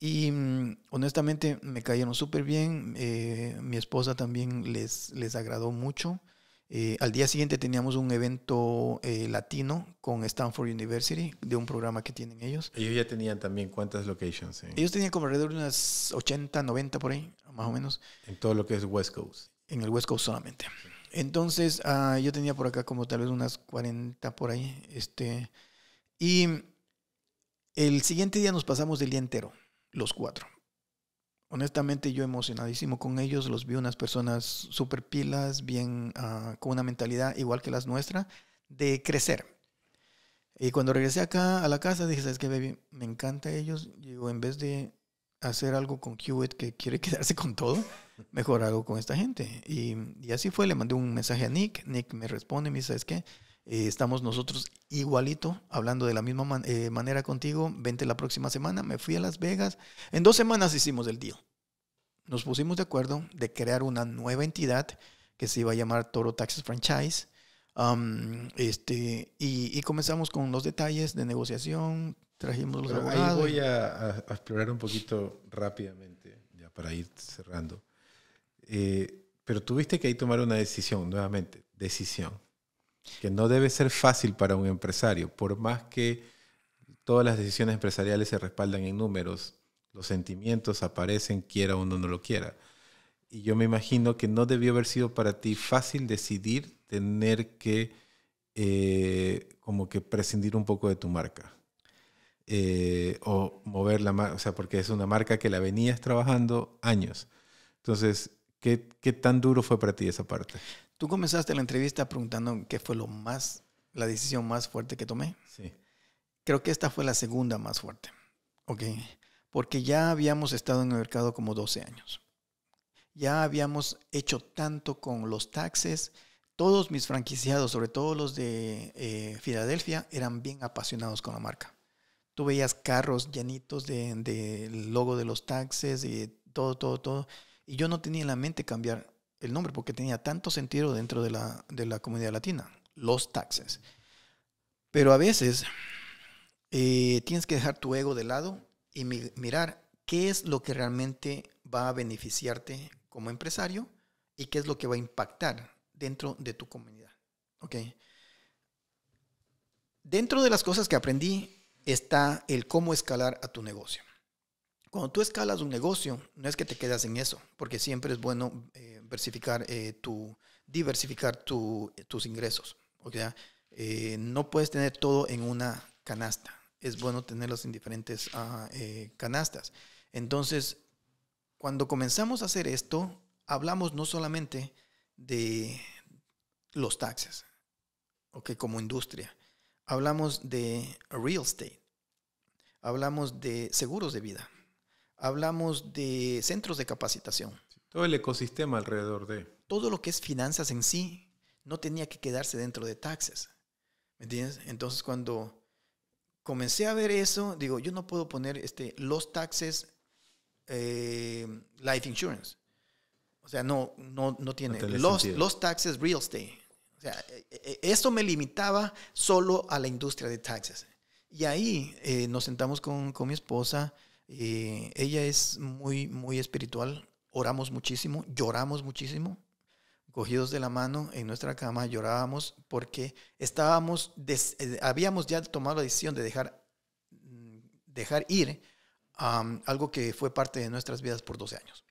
Y mm, honestamente me cayeron súper bien. Eh, mi esposa también les, les agradó mucho. Eh, al día siguiente teníamos un evento latino con Stanford University de un programa que tienen ellos. Ellos ya tenían también cuántas locations. Ellos tenían como alrededor de unas 80, 90 por ahí, más o menos. En todo lo que es West Coast. En el West Coast solamente. Entonces, ah, yo tenía por acá como tal vez unas 40 por ahí. Este, y el siguiente día nos pasamos del día entero, los cuatro. Honestamente, yo emocionadísimo con ellos. Los vi unas personas súper pilas, bien, ah, con una mentalidad igual que las nuestras, de crecer. Y cuando regresé acá a la casa, dije, ¿sabes qué, baby? Me encanta ellos. Digo, en vez de hacer algo con Hewitt que quiere [laughs] quedarse con todo mejor algo con esta gente. Y, así fue, le mandé un mensaje a Nick, Nick me responde, me dice, ¿sabes qué? Eh, estamos nosotros igualito, hablando de la misma eh, manera contigo, vente la próxima semana, me fui a Las Vegas, en dos semanas hicimos el deal. Nos pusimos de acuerdo de crear una nueva entidad que se iba a llamar Toro Taxes Franchise. Um, este, y, comenzamos con los detalles de negociación, trajimos los voy a, explorar un poquito rápidamente, ya para ir cerrando. Eh, pero tuviste que ahí tomar una decisión, nuevamente, decisión, que no debe ser fácil para un empresario, por más que todas las decisiones empresariales se respaldan en números, los sentimientos aparecen, quiera uno no lo quiera. Y yo me imagino que no debió haber sido para ti fácil decidir tener que eh, como que prescindir un poco de tu marca. Eh, o mover la marca, o sea, porque es una marca que la venías trabajando años. Entonces, ¿Qué, tan duro fue para ti esa parte? Tú comenzaste la entrevista preguntando qué fue lo más, la decisión más fuerte que tomé. Sí. Creo que esta fue la segunda más fuerte. Ok. Porque ya habíamos estado en el mercado como 12 años. Ya habíamos hecho tanto con los taxes. Todos mis franquiciados, sobre todo los de eh, Filadelfia, eran bien apasionados con la marca. Tú veías carros llenitos del logo de los taxes y todo, todo, todo. Y yo no tenía en la mente cambiar el nombre porque tenía tanto sentido dentro de la, comunidad latina, los taxes. Pero a veces eh, tienes que dejar tu ego de lado y mirar qué es lo que realmente va a beneficiarte como empresario y qué es lo que va a impactar dentro de tu comunidad. Dentro de las cosas que aprendí está el cómo escalar a tu negocio. Cuando tú escalas un negocio, no es que te quedas en eso, porque siempre es bueno eh, eh, diversificar, tu, diversificar tus ingresos. O sea, eh, no puedes tener todo en una canasta. Es bueno tenerlos en diferentes ah, canastas. Entonces, cuando comenzamos a hacer esto, hablamos no solamente de los taxes, que como industria. Hablamos de real estate. Hablamos de seguros de vida hablamos de centros de capacitación. Todo el ecosistema alrededor de. Todo lo que es finanzas en sí no tenía que quedarse dentro de taxes. ¿Me entiendes? Entonces cuando comencé a ver eso, digo, yo no puedo poner este, los taxes eh, life insurance. O sea, no, no, no tiene. los, los taxes real estate. O sea, eh, eh, esto me limitaba solo a la industria de taxes. Y ahí nos sentamos con, con mi esposa y eh, ella es muy, muy espiritual, oramos muchísimo, lloramos muchísimo, cogidos de la mano en nuestra cama, llorábamos porque estábamos, eh, habíamos ya tomado la decisión de dejar, mm, dejar ir algo que fue parte de nuestras vidas por 12 años.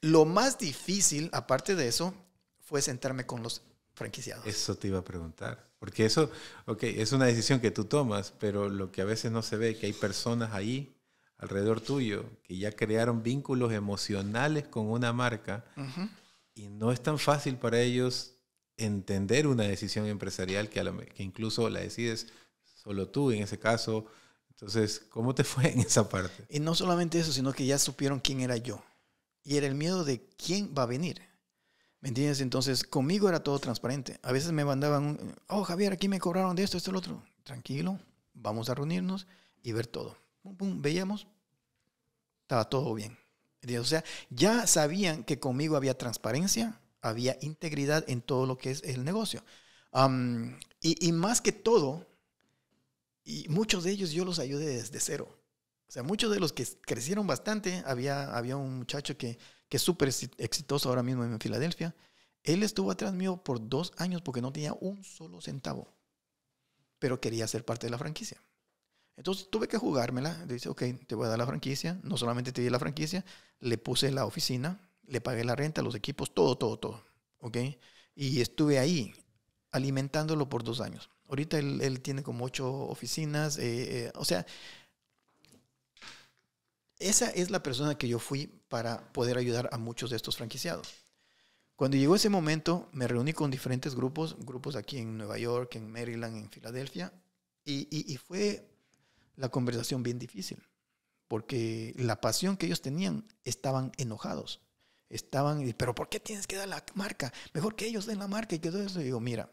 Lo más difícil, aparte de eso, fue sentarme con los franquiciados. Eso te iba a preguntar. Porque eso, ok, es una decisión que tú tomas, pero lo que a veces no se ve, es que hay personas ahí alrededor tuyo que ya crearon vínculos emocionales con una marca y no es tan fácil para ellos entender una decisión empresarial que, que incluso la decides solo tú en ese caso. Entonces, ¿cómo te fue [laughs] en esa parte? Y no solamente eso, sino que ya supieron quién era yo. Y era el miedo de quién va a venir. ¿Me entiendes? Entonces, conmigo era todo transparente. A veces me mandaban, oh Javier, aquí me cobraron de esto, esto, lo otro. Tranquilo, vamos a reunirnos y ver todo. veíamos, estaba todo bien. O sea, ya sabían que conmigo había transparencia, había integridad en todo lo que es el negocio. y, más que todo, y muchos de ellos yo los ayudé desde cero. O sea, muchos de los que crecieron bastante, había, había un muchacho que que es súper exitoso ahora mismo en Filadelfia, él estuvo atrás mío por dos años porque no tenía un solo centavo, pero quería ser parte de la franquicia. Entonces tuve que jugármela. Dice, ok, te voy a dar la franquicia. No solamente te di la franquicia, le puse la oficina, le pagué la renta, los equipos, todo, todo, todo. ¿Ok? Y estuve ahí alimentándolo por dos años. Ahorita él, tiene como ocho oficinas. Eh, eh, o sea, esa es la persona que yo fui para poder ayudar a muchos de estos franquiciados. Cuando llegó ese momento, me reuní con diferentes grupos, grupos aquí en Nueva York, en Maryland, en Filadelfia, y, fue la conversación bien difícil, porque la pasión que ellos tenían, estaban enojados, estaban, pero ¿por qué tienes que dar la marca? Mejor que ellos den la marca y que todo eso. digo, mira,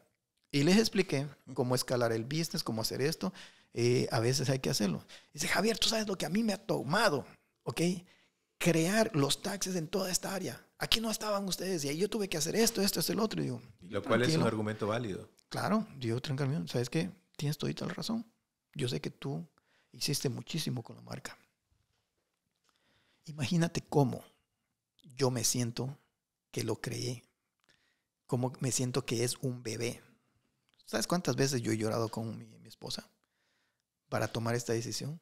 y les expliqué cómo escalar el business, cómo hacer esto, eh, a veces hay que hacerlo. Dice, Javier, tú sabes lo que a mí me ha tomado, ¿ok? Crear los taxes en toda esta área. Aquí no estaban ustedes y ahí yo tuve que hacer esto, esto, esto, el otro. lo ah, cual es un argumento válido. Claro, digo, tranquilo, ¿sabes qué? Tienes todita la razón. Yo sé que tú hiciste muchísimo con la marca. Imagínate cómo yo me siento que lo creé, cómo me siento que es un bebé. ¿Sabes cuántas veces yo he llorado con mi, mi esposa? para tomar esta decisión?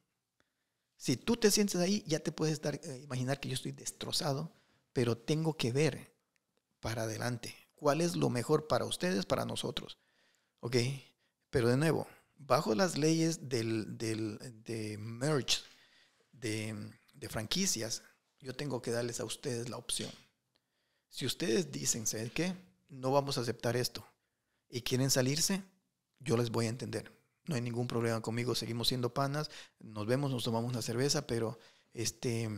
Si tú te sientes ahí, ya te puedes dar, eh, imaginar que yo estoy destrozado, pero tengo que ver para adelante cuál es lo mejor para ustedes, para nosotros. ¿Ok? Pero de nuevo, bajo las leyes del, del, de merge, de, de franquicias, yo tengo que darles a ustedes la opción. Si ustedes dicen, ¿sabes qué? No vamos a aceptar esto y quieren salirse, yo les voy a entender no hay ningún problema conmigo, seguimos siendo panas, nos vemos, nos tomamos una cerveza, pero este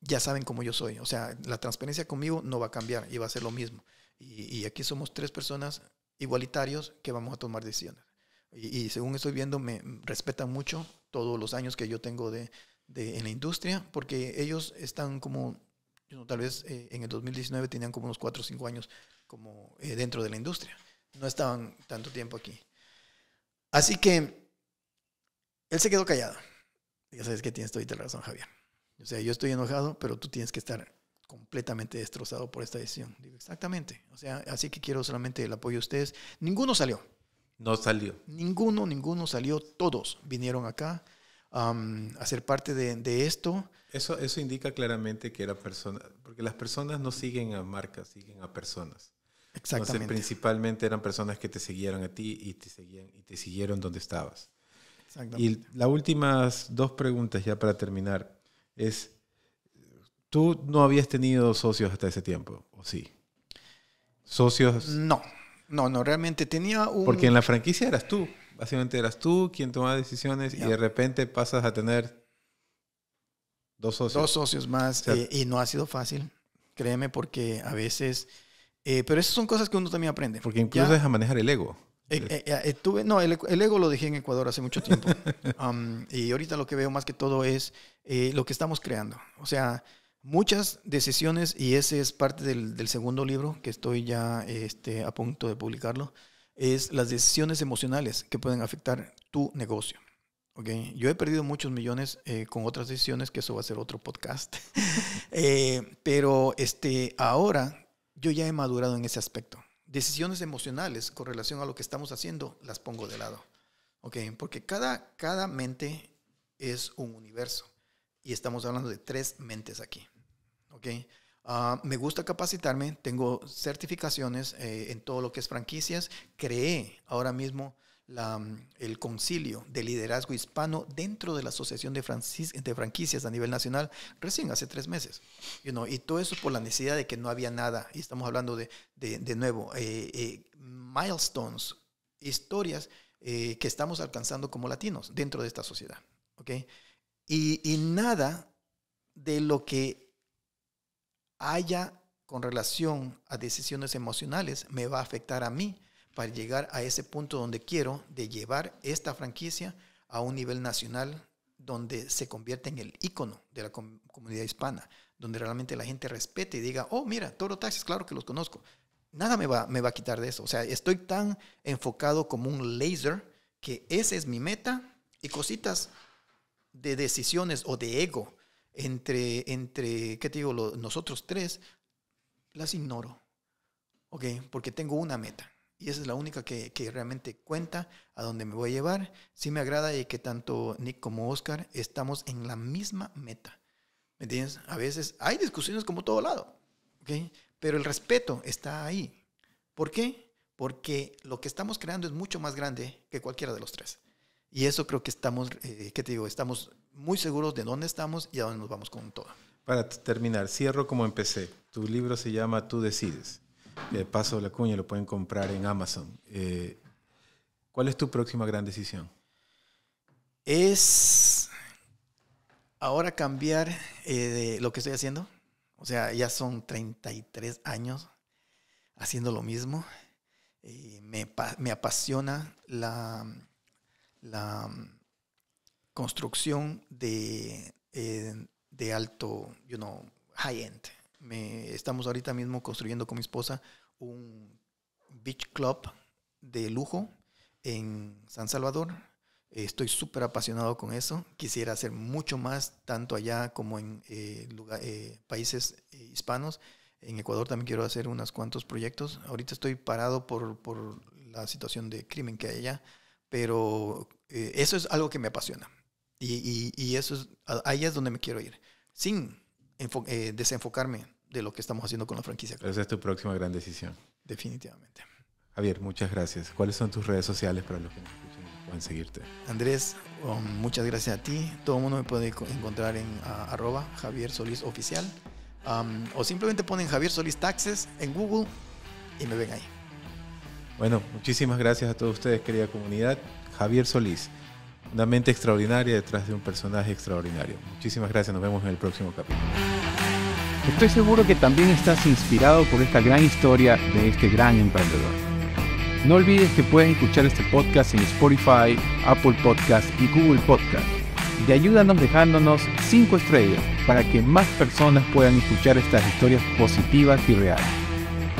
ya saben cómo yo soy. O sea, la transparencia conmigo no va a cambiar y va a ser lo mismo. Y, aquí somos tres personas igualitarios que vamos a tomar decisiones. Y, según estoy viendo, me respetan mucho todos los años que yo tengo de, en la industria, porque ellos están como, tal vez eh, en el 2019 tenían como unos cuatro o 5 años como eh, dentro de la industria. No estaban tanto tiempo aquí. Así que él se quedó callado. Ya sabes que tienes toda la razón, Javier. O sea, yo estoy enojado, pero tú tienes que estar completamente destrozado por esta decisión. exactamente. O sea, así que quiero solamente el apoyo de ustedes. Ninguno salió. No salió. Ninguno, ninguno salió. Todos vinieron acá a ser parte de, de, esto. Eso, eso indica claramente que era persona, porque las personas no siguen a marcas, siguen a personas. Exactamente. Entonces, principalmente eran personas que te siguieron a ti y te, seguían, y te siguieron donde estabas. Y las últimas dos preguntas ya para terminar es, ¿tú no habías tenido socios hasta ese tiempo? ¿O sí? ¿Socios? No, no, no, realmente tenía un... Porque en la franquicia eras tú, básicamente eras tú quien tomaba decisiones y de repente pasas a tener dos socios. Dos socios más eh, y no ha sido fácil, créeme, porque a veces eh, pero esas son cosas que uno también aprende. Porque incluso deja manejar el ego. Eh, eh, no, el, ego lo dejé en Ecuador hace mucho tiempo. [laughs] y ahorita lo que veo más que todo es lo que estamos creando. O sea, muchas decisiones, y ese es parte del, del segundo libro que estoy ya este, a punto de publicarlo, es las decisiones emocionales que pueden afectar tu negocio. Okay. Yo he perdido muchos millones con otras decisiones, que eso va a ser otro podcast. [laughs] pero este, ahora yo ya he madurado en ese aspecto. Decisiones emocionales con relación a lo que estamos haciendo las pongo de lado. ¿Ok? Porque cada, cada mente es un universo. Y estamos hablando de tres mentes aquí. ¿Ok? Ah, me gusta capacitarme, tengo certificaciones eh, en todo lo que es franquicias. Creé ahora mismo la, el concilio de liderazgo hispano dentro de la Asociación de, de Franquicias a nivel nacional recién hace tres meses. y todo eso por la necesidad de que no había nada. Y estamos hablando de, nuevo, eh, eh, milestones, historias eh, que estamos alcanzando como latinos dentro de esta sociedad. y nada de lo que haya con relación a decisiones emocionales me va a afectar a mí para llegar a ese punto donde quiero de llevar esta franquicia a un nivel nacional donde se convierta en el ícono de la comunidad hispana, donde realmente la gente respete y diga, oh, mira, Toro Taxis, claro que los conozco. Nada me va, me va a quitar de eso. O sea, estoy tan enfocado como un laser que esa es mi meta y cositas de decisiones o de ego entre, entre ¿qué te digo? nosotros tres, las ignoro. ¿Ok? Porque tengo una meta y esa es la única que, realmente cuenta a dónde me voy a llevar. Sí me agrada y que tanto Nick como Oscar estamos en la misma meta. ¿Me entiendes? A veces hay discusiones como todo lado, pero el respeto está ahí. ¿Por qué? Porque lo que estamos creando es mucho más grande que cualquiera de los tres. Y eso creo que estamos, eh, te digo? Estamos muy seguros de dónde estamos y a dónde nos vamos con todo. Para terminar, cierro como empecé. Tu libro se llama Tú decides de paso la cuña, lo pueden comprar en Amazon. Eh, ¿Cuál es tu próxima gran decisión? Es ahora cambiar eh, lo que estoy haciendo. O sea, ya son 33 años haciendo lo mismo. Eh, me, apasiona la, la mm, construcción de, de alto, you know, high-end estamos ahorita mismo construyendo con mi esposa un beach club de lujo en San Salvador. Estoy súper apasionado con eso. Quisiera hacer mucho más, tanto allá como en eh, eh, países eh, hispanos. En Ecuador también quiero hacer unos cuantos proyectos. Ahorita estoy parado por, la situación de crimen que hay allá, pero eso es algo que me apasiona. Y, eso es, ahí es donde me quiero ir, sin desenfocarme de lo que estamos haciendo con la franquicia. Esa es tu próxima gran decisión. Definitivamente. Javier, muchas gracias. ¿Cuáles son tus redes sociales para los que nos escuchan y seguirte? Andrés, oh, muchas gracias a ti. Todo el mundo me puede encontrar en arroba Javier Solís Oficial. o simplemente ponen Javier Solís Taxes en Google y me ven ahí. Bueno, muchísimas gracias a todos ustedes, querida comunidad. Javier Solís, una mente extraordinaria detrás de un personaje extraordinario. Muchísimas gracias, nos vemos en el próximo capítulo. Estoy seguro que también estás inspirado por esta gran historia de este gran emprendedor. No olvides que puedes escuchar este podcast en Spotify, Apple Podcast y Google Podcast. Y ayúdanos dejándonos 5 estrellas para que más personas puedan escuchar estas historias positivas y reales.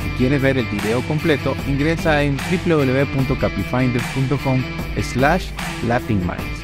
Si quieres ver el video completo, ingresa en www.capifinder.com slash latinminds.